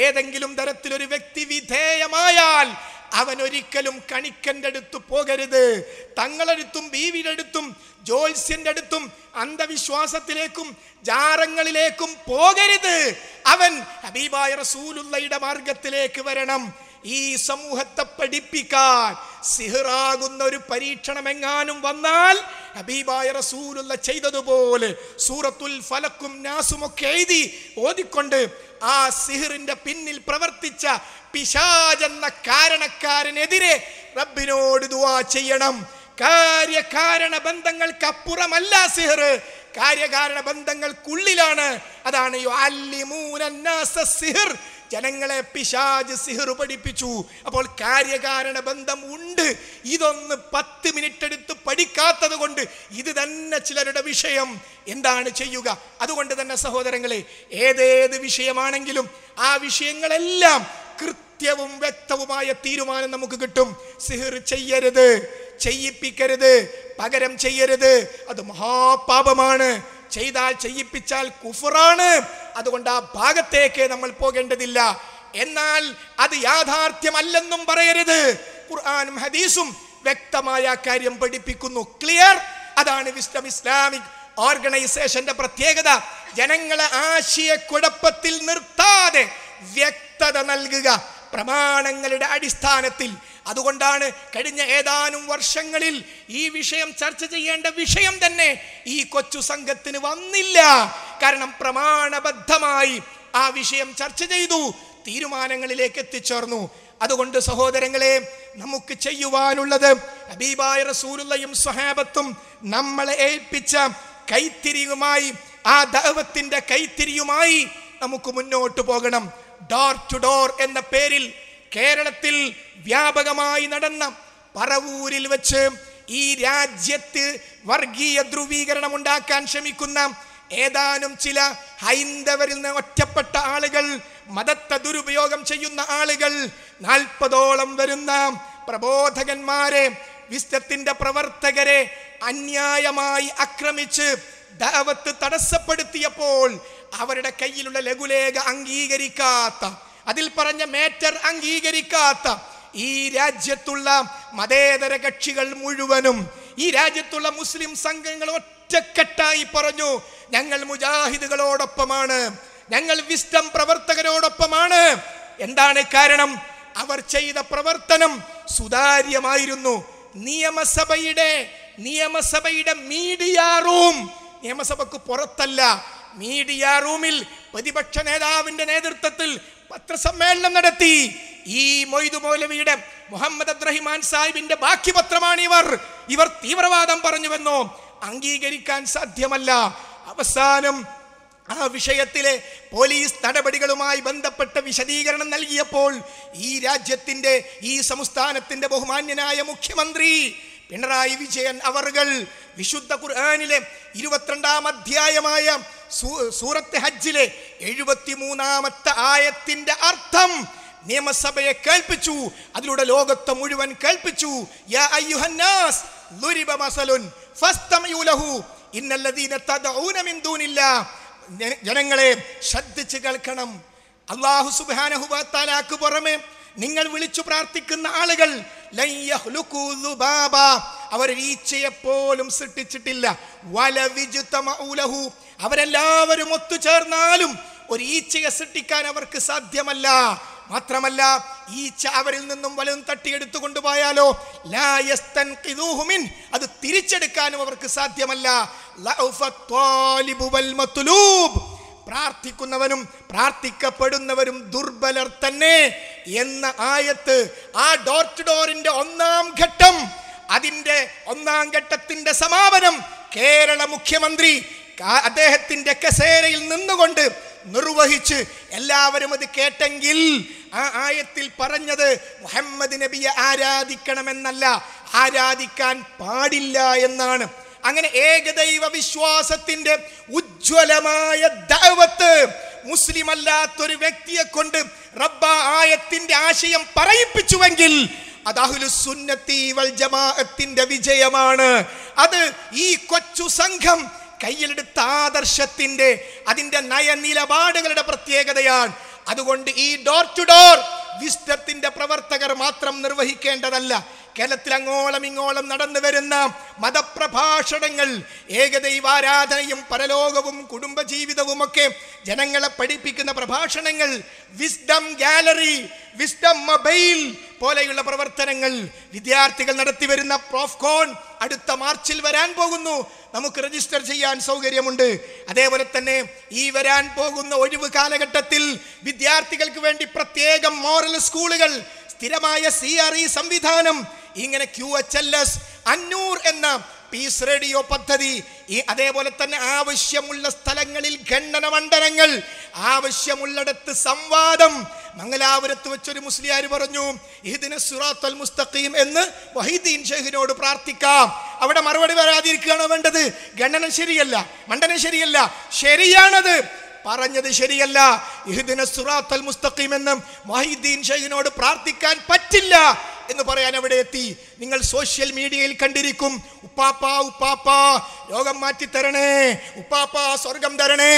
ഏതെങ്കിലും തരത്തിലൊരു വ്യക്തി വിധേയമായാൽ അവൻ ഒരിക്കലും കണിക്കൻ്റെ അടുത്ത് പോകരുത് തങ്ങളടുത്തും ബീവിയുടെ അടുത്തും ജോത്സ്യൻ്റെ അടുത്തും അന്ധവിശ്വാസത്തിലേക്കും ജാരങ്ങളിലേക്കും പോകരുത് അവൻ ഹബീബായ റസൂലുള്ളയുടെ മാർഗത്തിലേക്ക് വരണം ഈ സമൂഹത്തെ പഠിപ്പിക്കാൻ സിഹറാകുന്ന ഒരു പരീക്ഷണം എങ്ങാനും വന്നാൽ ഹബീബായ റസൂലുള്ള ചെയ്തതുപോലെ സൂറത്തുൽ ഫലക്കും നാസും ഒക്കെ എഴുതി ഓതിക്കൊണ്ട് ആ സിഹിറിന്റെ പിന്നിൽ പ്രവർത്തിച്ച പിശാജ് എന്ന കാരണക്കാരനെതിരെ റബ്ബിനോട് ദുവാ ചെയ്യണം കാര്യകാരണ ബന്ധങ്ങൾക്ക് അപ്പുറമല്ല സിഹർ കാര്യകാരണ ബന്ധങ്ങൾക്കുള്ളിലാണ് അതാണ് സിഹിർ ജനങ്ങളെ പിശാജ് സിഹറു പഠിപ്പിച്ചു അപ്പോൾ കാര്യകാരണ ബന്ധം ഉണ്ട് ഇതൊന്ന് പത്ത് മിനിറ്റ് എടുത്ത് പഠിക്കാത്തത് കൊണ്ട് ഇത് തന്നെ ചിലരുടെ വിഷയം എന്താണ് ചെയ്യുക അതുകൊണ്ട് തന്നെ സഹോദരങ്ങളെ ഏതേത് വിഷയമാണെങ്കിലും ആ വിഷയങ്ങളെല്ലാം കൃത്യവും വ്യക്തവുമായ തീരുമാനം നമുക്ക് കിട്ടും സിഹിർ ചെയ്യരുത് ചെയ്യിപ്പിക്കരുത് പകരം ചെയ്യരുത് അത് മഹാപാപമാണ് ചെയ്താൽ ചെയ്യിപ്പിച്ചാൽ കുഫറാണ് അതുകൊണ്ട് ആ ഭാഗത്തേക്ക് നമ്മൾ പോകേണ്ടതില്ല എന്നാൽ അത് യാഥാർത്ഥ്യമല്ലെന്നും പറയരുത് ഖുർആാനും ഹദീസും വ്യക്തമായ കാര്യം പഠിപ്പിക്കുന്നു ക്ലിയർ അതാണ് വിസ്റ്റം ഇസ്ലാമിക് ഓർഗനൈസേഷന്റെ പ്രത്യേകത ജനങ്ങളെ ആശയക്കുഴപ്പത്തിൽ നിർത്താതെ വ്യക്തത നൽകുക പ്രമാണങ്ങളുടെ അടിസ്ഥാനത്തിൽ അതുകൊണ്ടാണ് കഴിഞ്ഞ ഏതാനും വർഷങ്ങളിൽ ഈ വിഷയം ചർച്ച ചെയ്യേണ്ട വിഷയം തന്നെ ഈ കൊച്ചു സംഘത്തിന് വന്നില്ല കാരണം പ്രമാണബദ്ധമായി ആ വിഷയം ചർച്ച ചെയ്തു തീരുമാനങ്ങളിലേക്ക് എത്തിച്ചേർന്നു അതുകൊണ്ട് സഹോദരങ്ങളെ നമുക്ക് ചെയ്യുവാനുള്ളത് അബീബായ റസൂലുള്ളയും സ്വഹാബത്തും നമ്മളെ ഏൽപ്പിച്ച കൈത്തിരിയുമായി ആ ദൈവത്തിന്റെ കൈത്തിരിയുമായി നമുക്ക് മുന്നോട്ട് പോകണം ഡോർ ടു ഡോർ എന്ന പേരിൽ കേരളത്തിൽ വ്യാപകമായി നടന്ന പറവൂരിൽ വെച്ച് ഈ രാജ്യത്ത് വർഗീയ ധ്രുവീകരണം ഉണ്ടാക്കാൻ ശ്രമിക്കുന്ന ഏതാനും ചില ഹൈന്ദവരിൽ നിന്ന് ഒറ്റപ്പെട്ട ആളുകൾ മതത്തെ ദുരുപയോഗം ചെയ്യുന്ന ആളുകൾ നാൽപ്പതോളം വരുന്ന പ്രബോധകന്മാരെ വിശ്വത്തിന്റെ പ്രവർത്തകരെ അന്യായമായി ആക്രമിച്ച് ദാവത്ത് തടസ്സപ്പെടുത്തിയപ്പോൾ അവരുടെ കയ്യിലുള്ള ലഘുലേഖ അംഗീകരിക്കാത്ത അതിൽ പറഞ്ഞ മേറ്റർ അംഗീകരിക്കാത്ത ഈ രാജ്യത്തുള്ള മതേതര കക്ഷികൾ മുഴുവനും ഈ രാജ്യത്തുള്ള മുസ്ലിം സംഘങ്ങൾ ഒറ്റക്കെട്ടായി പറഞ്ഞു ഞങ്ങൾ മുജാഹിദുകളോടൊപ്പമാണ് ഞങ്ങൾ വിസ്റ്റം പ്രവർത്തകരോടൊപ്പമാണ് എന്താണ് കാരണം അവർ ചെയ്ത പ്രവർത്തനം സുതാര്യമായിരുന്നു നിയമസഭയുടെ നിയമസഭയുടെ മീഡിയ റൂം നിയമസഭക്ക് പുറത്തല്ല മീഡിയ റൂമിൽ പ്രതിപക്ഷ നേതാവിന്റെ നേതൃത്വത്തിൽ പത്രസമ്മേളനം നടത്തി ഈ മൊയ്തു മൗലവിയുടെ മുഹമ്മദ് അബ്രഹിമാൻ സാഹിബിന്റെ ബാക്കി പത്രമാണ് ഇവർ ഇവർ തീവ്രവാദം പറഞ്ഞുവെന്നോ അംഗീകരിക്കാൻ സാധ്യമല്ല അവസാനം ആ വിഷയത്തിലെ പോലീസ് നടപടികളുമായി ബന്ധപ്പെട്ട വിശദീകരണം നൽകിയപ്പോൾ ഈ രാജ്യത്തിൻ്റെ ഈ സംസ്ഥാനത്തിൻ്റെ ബഹുമാന്യനായ മുഖ്യമന്ത്രി പിണറായി വിജയൻ അവർകൾ വിശുദ്ധ ഖുർആാനിലെ ഇരുപത്തിരണ്ടാം അധ്യായമായ സൂറത്ത് ഹജ്ജിലെ എഴുപത്തിമൂന്നാമത്തെ ആയത്തിന്റെ അർത്ഥം നിയമസഭയെ കേൾപ്പിച്ചു അതിലൂടെ ലോകത്തെ മുഴുവൻ കേൾപ്പിച്ചു യാ മസലുൻ ലഹു തദഊന മിൻ ജനങ്ങളെ ശ്രദ്ധിച്ച് കേൾക്കണം അള്ളാഹു സുബ്ഹാനഹു വ നിങ്ങൾ വിളിച്ചു പ്രാർത്ഥിക്കുന്ന ആളുകൾ അവർ ഈച്ചയെപ്പോലും സൃഷ്ടിച്ചിട്ടില്ല അവരെല്ലാവരും ഒത്തുചേർന്നാലും ഒരു ഈച്ചയെ സൃഷ്ടിക്കാൻ അവർക്ക് സാധ്യമല്ല മാത്രമല്ല ഈച്ച അവരിൽ നിന്നും വലതും തട്ടിയെടുത്തു കൊണ്ടുപോയാലോ അത് തിരിച്ചെടുക്കാനും അവർക്ക് സാധ്യമല്ല പ്രാർത്ഥിക്കുന്നവനും പ്രാർത്ഥിക്കപ്പെടുന്നവരും ദുർബലർ തന്നെ എന്ന ആയത്ത് ആ ഡോർ ടു ഡോറിന്റെ ഒന്നാം ഘട്ടം അതിൻ്റെ ഒന്നാം ഘട്ടത്തിന്റെ സമാപനം കേരള മുഖ്യമന്ത്രി അദ്ദേഹത്തിൻ്റെ കസേരയിൽ നിന്നുകൊണ്ട് നിർവഹിച്ച് എല്ലാവരും അത് കേട്ടെങ്കിൽ ആ ആയത്തിൽ പറഞ്ഞത് മുഹമ്മദ് നബിയെ ആരാധിക്കണമെന്നല്ല ആരാധിക്കാൻ പാടില്ല എന്നാണ് അങ്ങനെ ഏകദൈവ വിശ്വാസത്തിന്റെ ഉജ്ജ്വലമായ ദൈവത്ത് മുസ്ലിം അല്ലാത്തൊരു വ്യക്തിയെ കൊണ്ട് റബ്ബ ആയത്തിന്റെ ആശയം പറയിപ്പിച്ചുവെങ്കിൽ ജമാഅത്തിന്റെ വിജയമാണ് അത് ഈ കൊച്ചു സംഘം കയ്യിലെടുത്ത ആദർശത്തിന്റെ അതിന്റെ നയനിലപാടുകളുടെ പ്രത്യേകതയാണ് അതുകൊണ്ട് ഈ ഡോർ ടു ഡോർ വിശുദ്ധത്തിന്റെ പ്രവർത്തകർ മാത്രം നിർവഹിക്കേണ്ടതല്ല കേരളത്തിൽ അങ്ങോളം ഇങ്ങോളം നടന്നു വരുന്ന മതപ്രഭാഷണങ്ങൾ ഏകദൈവാരാധനയും പരലോകവും കുടുംബജീവിതവും ഒക്കെ ജനങ്ങളെ പഠിപ്പിക്കുന്ന പ്രഭാഷണങ്ങൾ വിസ്ഡം ഗാലറി വിസ്ഡം മൊബൈൽ പോലെയുള്ള പ്രവർത്തനങ്ങൾ വിദ്യാർത്ഥികൾ നടത്തിവരുന്ന പ്രോഫ്കോൺ അടുത്ത മാർച്ചിൽ വരാൻ പോകുന്നു നമുക്ക് രജിസ്റ്റർ ചെയ്യാൻ സൗകര്യമുണ്ട് അതേപോലെ തന്നെ ഈ വരാൻ പോകുന്ന ഒഴിവ് കാലഘട്ടത്തിൽ വിദ്യാർത്ഥികൾക്ക് വേണ്ടി പ്രത്യേകം മോറൽ സ്കൂളുകൾ സ്ഥിരമായ സി ആർ ഇ സംവിധാനം ഇങ്ങനെ ക്യു എച്ച് എൽ എസ് അഞ്ഞൂറ് എന്ന പീസ് റേഡിയോ പദ്ധതി ഈ അതേപോലെ തന്നെ ആവശ്യമുള്ള സ്ഥലങ്ങളിൽ ഖണ്ഡന മണ്ഡലങ്ങൾ ആവശ്യമുള്ളിടത്ത് സംവാദം മംഗലാപുരത്ത് വെച്ചൊരു മുസ്ലിയാർ പറഞ്ഞു ഇതിന് സുറാത്തൽ മുസ്തഖീം എന്ന് വഹീദ്ദീൻ ഷെഹിനോട് പ്രാർത്ഥിക്കാം അവിടെ മറുപടി വരാതിരിക്കുകയാണ് വേണ്ടത് ഖണ്ഡനം ശരിയല്ല മണ്ഡനം ശരിയല്ല ശരിയാണത് പറഞ്ഞത് ശരിയല്ല ഇഹ്ദിന സുറാത്തൽ മുസ്തഖീം എന്നും വഹീദ്ദീൻ ഷെഹിനോട് പ്രാർത്ഥിക്കാൻ പറ്റില്ല എന്ന് പറയാൻ അവിടെ എത്തി നിങ്ങൾ സോഷ്യൽ മീഡിയയിൽ കണ്ടിരിക്കും ഉപ്പാപ്പ ഉപ്പാപ്പ രോഗം മാറ്റി തരണേ ഉപ്പാപ്പ സ്വർഗം തരണേ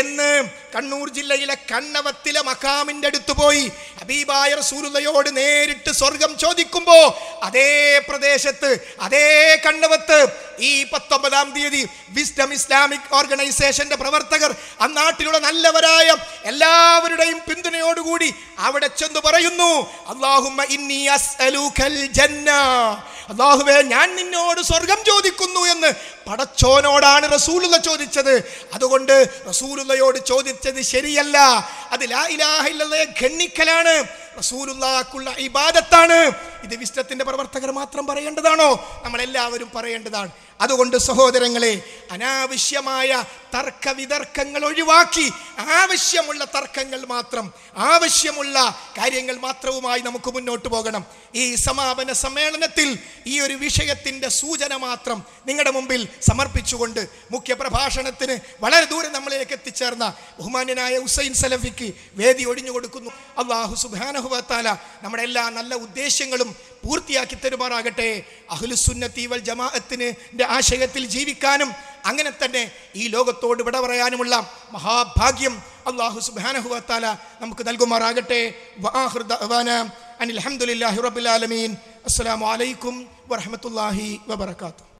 എന്ന് കണ്ണൂർ ജില്ലയിലെ കണ്ണവത്തിലെ മഖാമിൻ്റെ അടുത്ത് പോയി അബീബായ റസൂലുള്ളയോട് നേരിട്ട് സ്വർഗം ചോദിക്കുമ്പോൾ അതേ പ്രദേശത്ത് അതേ കണ്ണവത്ത് ഈ പത്തൊമ്പതാം തീയതി വിസ്ഡം ഇസ്ലാമിക് ഓർഗനൈസേഷന്റെ പ്രവർത്തകർ ആ നാട്ടിലുള്ള നല്ലവരായ എല്ലാവരുടെയും പിന്തുണയോടുകൂടി അവിടെ ചെന്ന് പറയുന്നു അള്ളാഹുമ്മ ഇന്നി അസ് ജന്ന അള്ളാഹുവേ ഞാൻ നിന്നോട് സ്വർഗം ചോദിക്കുന്നു എന്ന് പടച്ചോനോടാണ് റസൂലുള്ള ചോദിച്ചത് അതുകൊണ്ട് റസൂലുള്ളയോട് ചോദിച്ചത് ശരിയല്ല അത് ലാ ഇലാഹില്ലയെ ഖണ്ണിക്കലാണ് റസൂലുള്ളാക്കുള്ള ഇബാദത്താണ് ഇത് വിശ്വത്തിൻ്റെ പ്രവർത്തകർ മാത്രം പറയേണ്ടതാണോ നമ്മളെല്ലാവരും പറയേണ്ടതാണ് അതുകൊണ്ട് സഹോദരങ്ങളെ അനാവശ്യമായ തർക്ക വിതർക്കങ്ങൾ ഒഴിവാക്കി ആവശ്യമുള്ള തർക്കങ്ങൾ മാത്രം ആവശ്യമുള്ള കാര്യങ്ങൾ മാത്രവുമായി നമുക്ക് മുന്നോട്ട് പോകണം ഈ സമാപന സമ്മേളനത്തിൽ ഈ ഒരു വിഷയത്തിൻ്റെ സൂചന മാത്രം നിങ്ങളുടെ മുമ്പിൽ സമർപ്പിച്ചുകൊണ്ട് പ്രഭാഷണത്തിന് വളരെ ദൂരെ നമ്മളിലേക്ക് എത്തിച്ചേർന്ന ബഹുമാന്യനായ ഹുസൈൻ സലഫിക്ക് വേദി ഒഴിഞ്ഞു കൊടുക്കുന്നു അള്ളാഹു സുബാനഹുബത്താല നമ്മുടെ എല്ലാ നല്ല ഉദ്ദേശ്യങ്ങളും പൂർത്തിയാക്കി തരുമാറാകട്ടെ അഹ്ലുസുന്നത്തി വൽ ജമാഅത്തിന് ആശയത്തിൽ ജീവിക്കാനും അങ്ങനെ തന്നെ ഈ ലോകത്തോട് വിട പറയാനുമുള്ള മഹാഭാഗ്യം അള്ളാഹു സുബാനഹുബത്താല നമുക്ക് നൽകുമാറാകട്ടെ അനിൽ അഹമ്മദില്ലാഹി അസ്സാം വലൈക്കും വറഹമത്തല്ലാഹി വബർക്കാത്തു